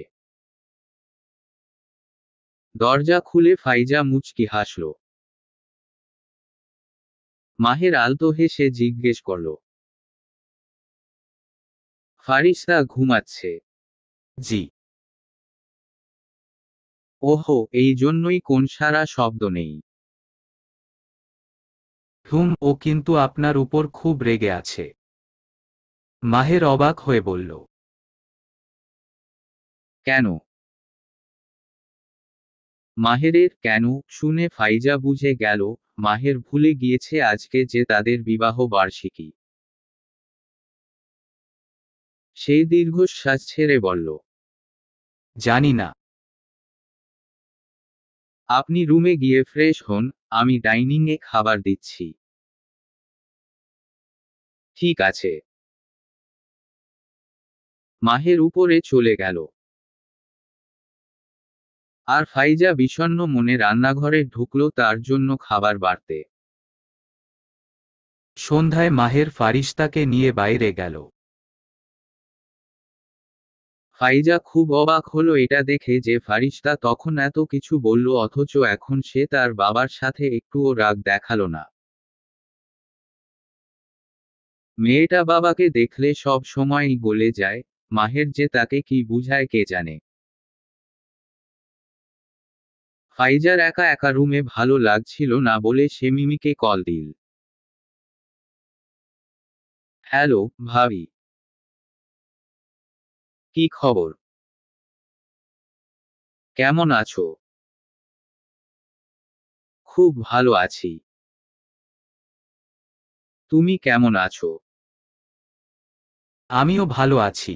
Speaker 1: দরজা খুলে ফাইজা মুচকি হাসল মাহের আলতো হেসে জিজ্ঞেস করল ফারিসা ঘুমাচ্ছে জি ওহো এই জন্যই কোন সারা শব্দ নেই ধুম ও কিন্তু আপনার উপর খুব রেগে আছে মাহের অবাক হয়ে বলল কেন মাহেরের কেন শুনে ফাইজা বুঝে গেল মাহের ভুলে গিয়েছে আজকে যে তাদের বিবাহ বার্ষিকী সেই দীর্ঘশ্বাস ছেড়ে বলল জানি না আপনি রুমে গিয়ে ফ্রেশ হন আমি ডাইনিংয়ে খাবার দিচ্ছি ঠিক আছে মাহের উপরে চলে গেল আর ফাইজা বিষণ্ন মনে রান্নাঘরে ঢুকল তার জন্য খাবার বাড়তে সন্ধ্যায় মাহের ফারিস্তাকে নিয়ে বাইরে গেল ফাইজা খুব অবাক হলো এটা দেখে যে ফারিস্তা তখন এত কিছু বলল অথচ এখন সে তার বাবার সাথে একটুও রাগ দেখালো না মেয়েটা বাবাকে দেখলে সব সময়ই গলে যায় মাহের যে তাকে কি বুঝায় কে জানে ফাইজার একা একা রুমে ভালো লাগছিল না বলে সে মিমিকে কল দিল হ্যালো ভাবি কি খবর কেমন আছো খুব ভালো আছি তুমি কেমন আছো আমিও ভালো আছি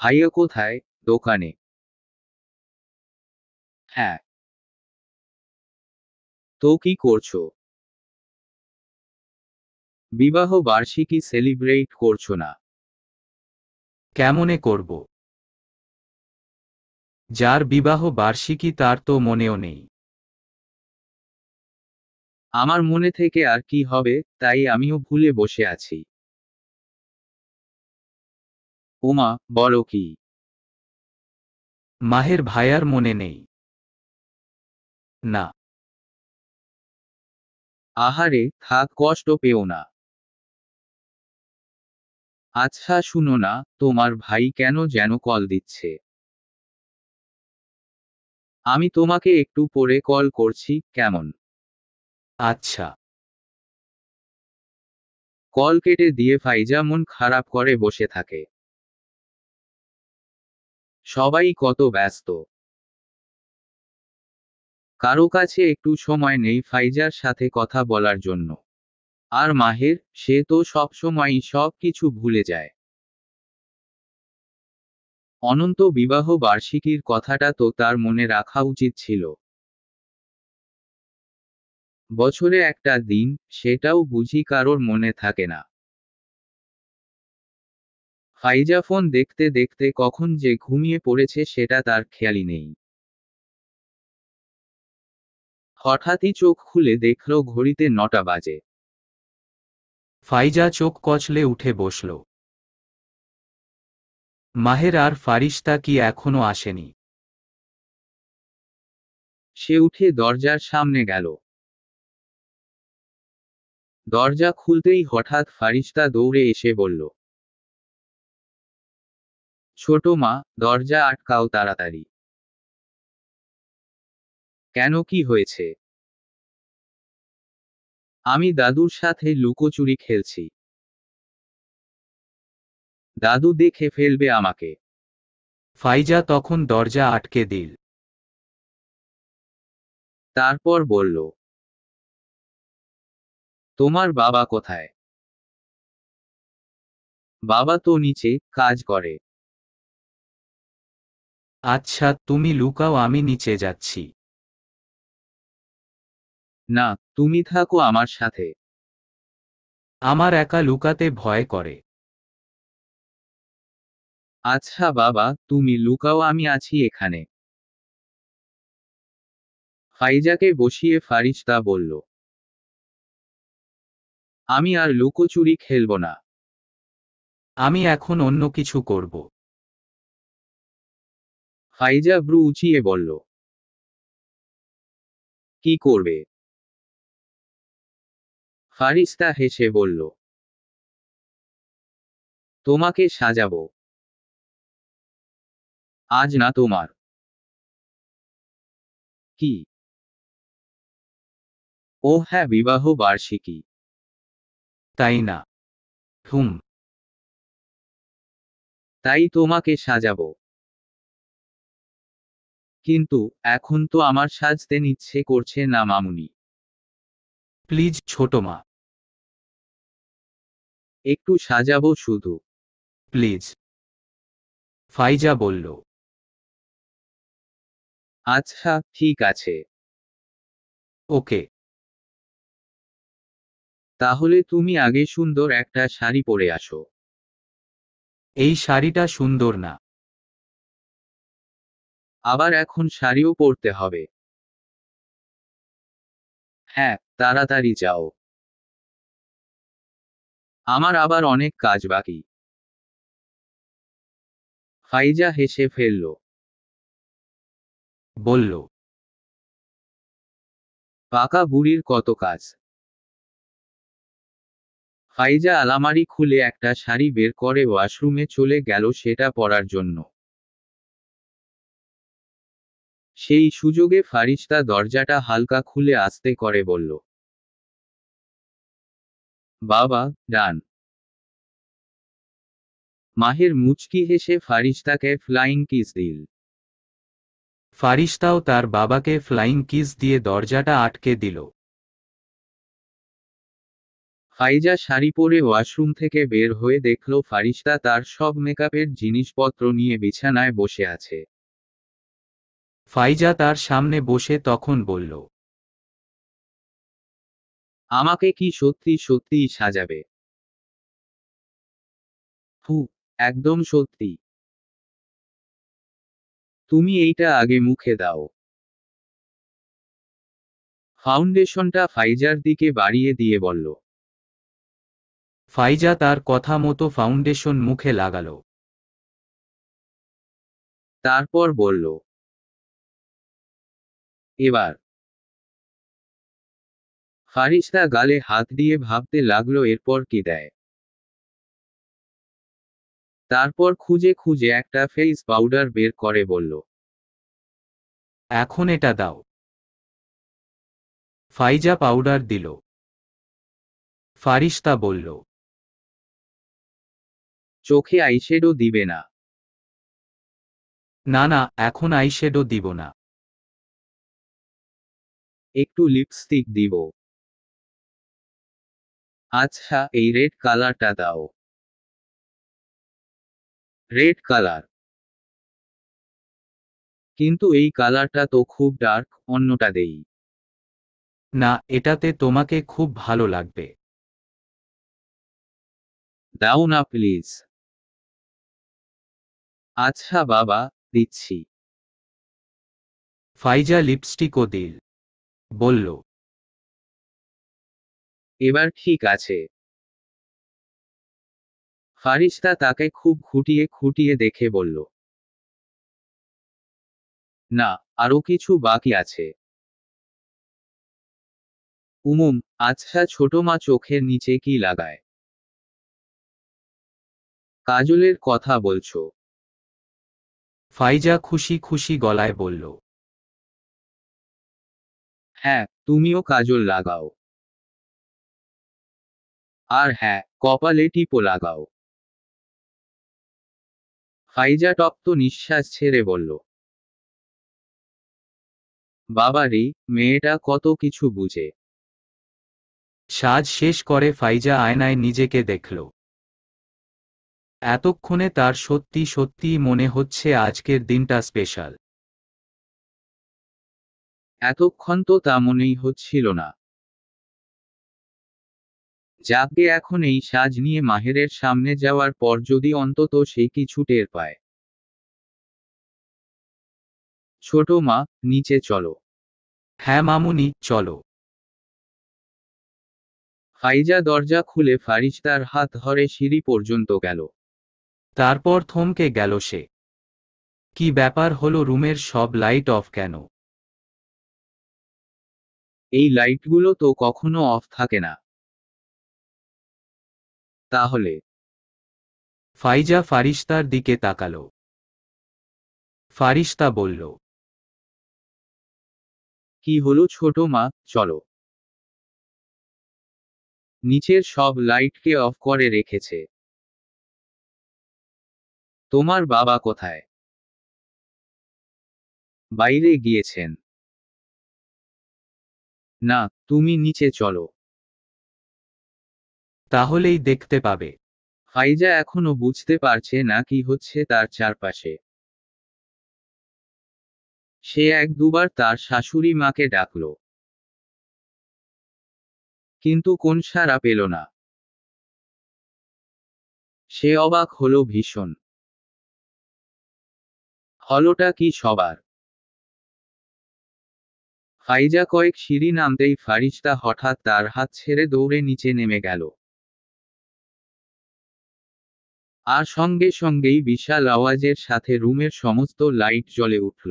Speaker 1: ভাইয়া কোথায় দোকানে হ্যাঁ তো কি করছো বিবাহ বার্ষিকী সেলিব্রেট করছো না কেমনে করব যার বিবাহ বার্ষিকী তার তো মনেও নেই আমার মনে থেকে আর কি হবে তাই আমিও ভুলে বসে আছি উমা বড় কি মাহের ভাইয়ার মনে নেই না আহারে থাক কষ্ট পেও না আচ্ছা শুনো না তোমার ভাই কেন যেন কল দিচ্ছে আমি তোমাকে একটু পরে কল করছি কেমন আচ্ছা কল কেটে দিয়ে ফাইজা মন খারাপ করে বসে থাকে সবাই কত ব্যস্ত কারো কাছে একটু সময় নেই ফাইজার সাথে কথা বলার জন্য আর মাহের সে তো সবসময়ই সব কিছু ভুলে যায় অনন্ত বিবাহ বার্ষিকীর কথাটা তো তার মনে রাখা উচিত ছিল বছরে একটা দিন সেটাও বুঝি কারোর মনে থাকে না ফাইজা ফোন দেখতে দেখতে কখন যে ঘুমিয়ে পড়েছে সেটা তার খেয়ালই নেই হঠাৎই চোখ খুলে দেখল ঘড়িতে নটা বাজে ফাইজা চোখ কচলে উঠে বসল মাহের আর ফারিস্তা কি এখনো আসেনি সে উঠে দরজার সামনে গেল দরজা খুলতেই হঠাৎ ফারিস্তা দৌড়ে এসে বলল ছোট মা দরজা আটকাও তাড়াতাড়ি কেন কি হয়েছে আমি দাদুর সাথে লুকোচুরি খেলছি দাদু দেখে ফেলবে আমাকে ফাইজা তখন দরজা আটকে দিল তারপর বলল তোমার বাবা কোথায় বাবা তো নিচে কাজ করে আচ্ছা তুমি লুকাও আমি নিচে যাচ্ছি না তুমি থাকো আমার সাথে আমার একা লুকাতে ভয় করে আচ্ছা বাবা তুমি লুকাও আমি আছি এখানে ফাইজাকে বসিয়ে ফারিস্তা বলল আমি আর লুকোচুরি খেলব না আমি এখন অন্য কিছু করব ফাইজা ব্রু উঁচিয়ে বলল কি করবে ফারিস্তা হেসে বলল তোমাকে সাজাব আজ না তোমার কি ও হ্যাঁ বিবাহ বার্ষিকী তাই না হুম তাই তোমাকে সাজাবো কিন্তু এখন তো আমার সাজতে ইচ্ছে করছে না মামুনি প্লিজ ছোট মা একটু সাজাবো শুধু প্লিজ ফাইজা বলল আচ্ছা ঠিক আছে ওকে তাহলে তুমি আগে সুন্দর একটা শাড়ি পরে আসো এই শাড়িটা সুন্দর না আবার এখন শাড়িও পরতে হবে হ্যাঁ তাড়াতাড়ি যাও আমার আবার অনেক কাজ বাকি ফাইজা হেসে ফেলল বলল পাকা বুড়ির কত কাজ ফাইজা আলামারি খুলে একটা শাড়ি বের করে ওয়াশরুমে চলে গেল সেটা পরার জন্য সেই সুযোগে ফারিস্তা দরজাটা হালকা খুলে আসতে করে বলল বাবা ডান মাহের মুচকি হেসে ফারিস্তাকে ফ্লাইং কিস দিল
Speaker 2: ফারিস্তাও তার বাবাকে ফ্লাইং কিস দিয়ে দরজাটা আটকে
Speaker 1: দিল ফাইজা শাড়ি পরে ওয়াশরুম থেকে বের হয়ে দেখল ফারিস্তা তার সব মেকআপের জিনিসপত্র নিয়ে বিছানায় বসে আছে ফাইজা তার সামনে বসে তখন বলল আমাকে কি সত্যি সত্যিই সাজাবে ফু একদম সত্যি তুমি এইটা আগে মুখে দাও ফাউন্ডেশনটা ফাইজার দিকে বাড়িয়ে দিয়ে বলল ফাইজা তার কথা মতো ফাউন্ডেশন মুখে লাগালো তারপর বলল এবার ফারিস্তা গালে হাত দিয়ে ভাবতে লাগলো এরপর কি দেয় তারপর খুঁজে খুঁজে একটা ফেস পাউডার বের করে বলল এখন এটা দাও ফাইজা পাউডার দিল ফারিস্তা বলল চোখে আইশেডো দিবে না না না এখন আইশেডো দিব না একটু লিপস্টিক দিব আচ্ছা এই রেড কালারটা দাও রেড কালার কিন্তু এই কালারটা তো খুব ডার্ক অন্যটা দেই না এটাতে তোমাকে খুব ভালো লাগবে দাও না প্লিজ আচ্ছা বাবা দিচ্ছি ফাইজা লিপস্টিকও দিল বলল এবার ঠিক আছে ফারিস্তা তাকে খুব খুঁটিয়ে খুঁটিয়ে দেখে বলল না আরো কিছু বাকি আছে উমুম আচ্ছা ছোট মা চোখের নিচে কি লাগায় কাজলের কথা বলছো ফাইজা খুশি খুশি গলায় বলল হ্যাঁ তুমিও কাজল লাগাও আর হ্যাঁ কপালে টিপো লাগাও ফাইজা টপ তো নিঃশ্বাস ছেড়ে বলল বাবারি মেয়েটা কত কিছু বুঝে সাজ শেষ করে ফাইজা আয়নায় নিজেকে দেখল
Speaker 2: এতক্ষণে তার সত্যি সত্যি মনে হচ্ছে আজকের দিনটা
Speaker 1: স্পেশাল এতক্ষণ তো তা মনেই হচ্ছিল না যাকে এখন এই সাজ নিয়ে মাহেরের সামনে যাওয়ার পর যদি অন্তত সে কিছু টের পায় ছোট মা নিচে চলো হ্যাঁ মামুনি চলো ফাইজা দরজা খুলে ফারিস্তার হাত ধরে সিঁড়ি পর্যন্ত গেল তারপর থমকে গেল সে কি ব্যাপার হলো রুমের সব লাইট অফ কেন এই লাইটগুলো তো কখনো অফ থাকে না তাহলে ফাইজা ফারিস্তার দিকে তাকালো ফারিস্তা বলল কি হলো ছোট মা চলো নিচের সব লাইটকে অফ করে রেখেছে তোমার বাবা কোথায় বাইরে গিয়েছেন না তুমি নিচে চলো তাহলেই দেখতে পাবে ফাইজা এখনো বুঝতে পারছে না কি হচ্ছে তার চারপাশে সে এক দুবার তার শাশুড়ি মাকে ডাকল কিন্তু কোন সারা পেল না সে অবাক হলো ভীষণ হলোটা কি সবার ফাইজা কয়েক সিঁড়ি নামতেই ফারিস্তা হঠাৎ তার হাত ছেড়ে দৌড়ে নিচে নেমে গেল আর সঙ্গে সঙ্গেই বিশাল আওয়াজের সাথে রুমের সমস্ত লাইট জ্বলে উঠল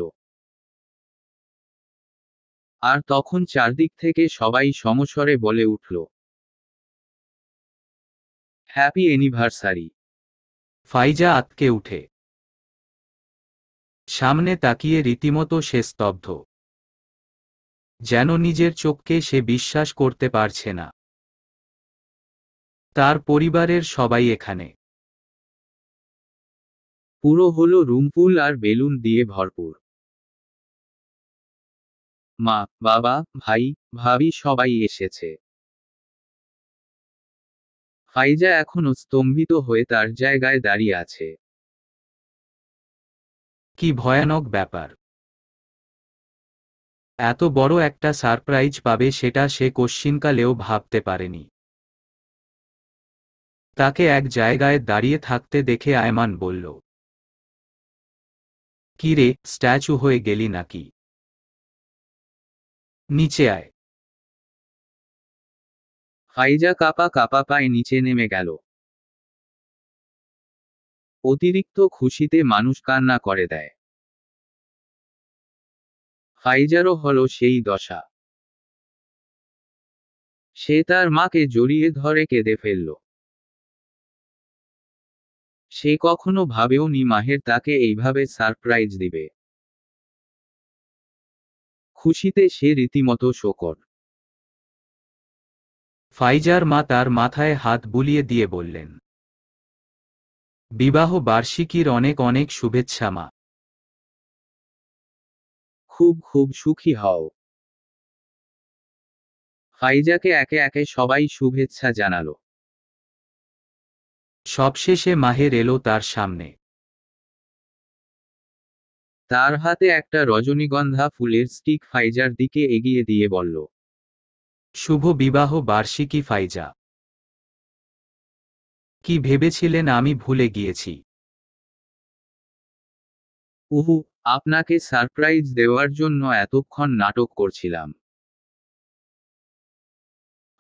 Speaker 1: আর তখন চারদিক থেকে সবাই সমস্বরে বলে উঠল হ্যাপি অ্যানিভার্সারি ফাইজা আতকে উঠে
Speaker 2: সামনে তাকিয়ে রীতিমতো সে স্তব্ধ যেন নিজের চোখকে সে বিশ্বাস করতে পারছে না তার পরিবারের সবাই
Speaker 1: এখানে পুরো হলো রুমপুল আর বেলুন দিয়ে ভরপুর মা বাবা ভাই ভাবি সবাই এসেছে ফাইজা এখনো স্তম্ভিত হয়ে তার জায়গায় দাঁড়িয়ে আছে কি ভয়ানক ব্যাপার এত বড় একটা সারপ্রাইজ পাবে সেটা সে কশ্চিনকালেও ভাবতে পারেনি তাকে এক জায়গায় দাঁড়িয়ে থাকতে দেখে আয়মান বলল কিরে স্ট্যাচু হয়ে গেলি নাকি নিচে আয় হাইজা কাপা কাপা পায়ে নিচে নেমে গেল অতিরিক্ত খুশিতে মানুষ কান্না করে দেয় ফাইজারও হলো সেই দশা সে তার মাকে জড়িয়ে ধরে কেঁদে ফেলল সে কখনো ভাবেও নি মাহের তাকে এইভাবে সারপ্রাইজ দিবে খুশিতে সে রীতিমতো শোকর ফাইজার মা তার মাথায় হাত বুলিয়ে দিয়ে বললেন বিবাহ বার্ষিকীর অনেক অনেক শুভেচ্ছা মা খুব খুব সুখী হও ফাইজাকে একে একে সবাই শুভেচ্ছা জানালো সবশেষে মাহের এলো তার সামনে তার হাতে একটা রজনীগন্ধা ফুলের স্টিক ফাইজার দিকে এগিয়ে দিয়ে বলল শুভ বিবাহ বার্ষিকী ফাইজা কি ভেবেছিলেন আমি ভুলে গিয়েছি উহু আপনাকে সারপ্রাইজ দেওয়ার জন্য এতক্ষণ নাটক করছিলাম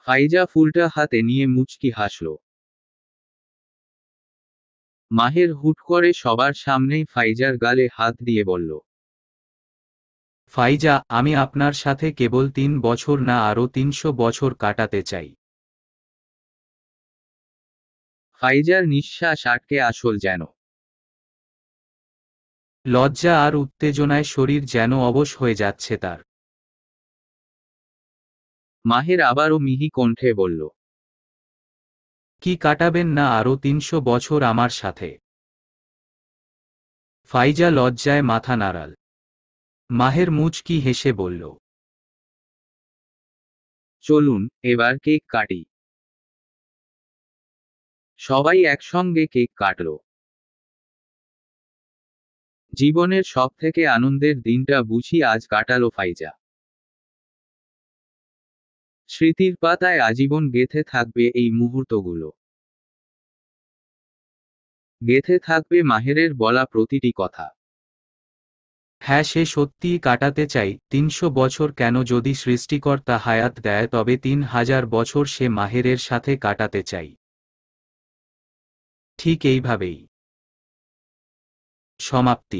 Speaker 1: ফাইজা ফুলটা হাতে নিয়ে মুচকি হাসল মাহের হুট করে সবার সামনেই ফাইজার গালে হাত দিয়ে বলল ফাইজা আমি আপনার সাথে কেবল তিন বছর না আরও তিনশো বছর কাটাতে চাই ফাইজার নিঃশ্বাস আটকে আসল যেন লজ্জা আর উত্তেজনায় শরীর যেন অবশ হয়ে যাচ্ছে তার মাহের আবারও মিহি কণ্ঠে বলল কি কাটাবেন না আরও তিনশো বছর আমার সাথে ফাইজা লজ্জায় মাথা নাড়াল মাহের মুচকি হেসে বলল চলুন এবার কেক কাটি সবাই একসঙ্গে কেক কাটল জীবনের সব থেকে আনন্দের দিনটা বুঝি আজ কাটালো ফাইজা স্মৃতির পাতায় আজীবন গেথে থাকবে এই মুহূর্তগুলো গেথে থাকবে মাহেরের বলা প্রতিটি কথা
Speaker 2: হ্যাঁ সে সত্যিই কাটাতে চাই তিনশো বছর কেন যদি সৃষ্টিকর্তা হায়াত
Speaker 1: দেয় তবে তিন হাজার বছর সে মাহেরের সাথে কাটাতে চাই ঠিক এইভাবেই সমাপ্তি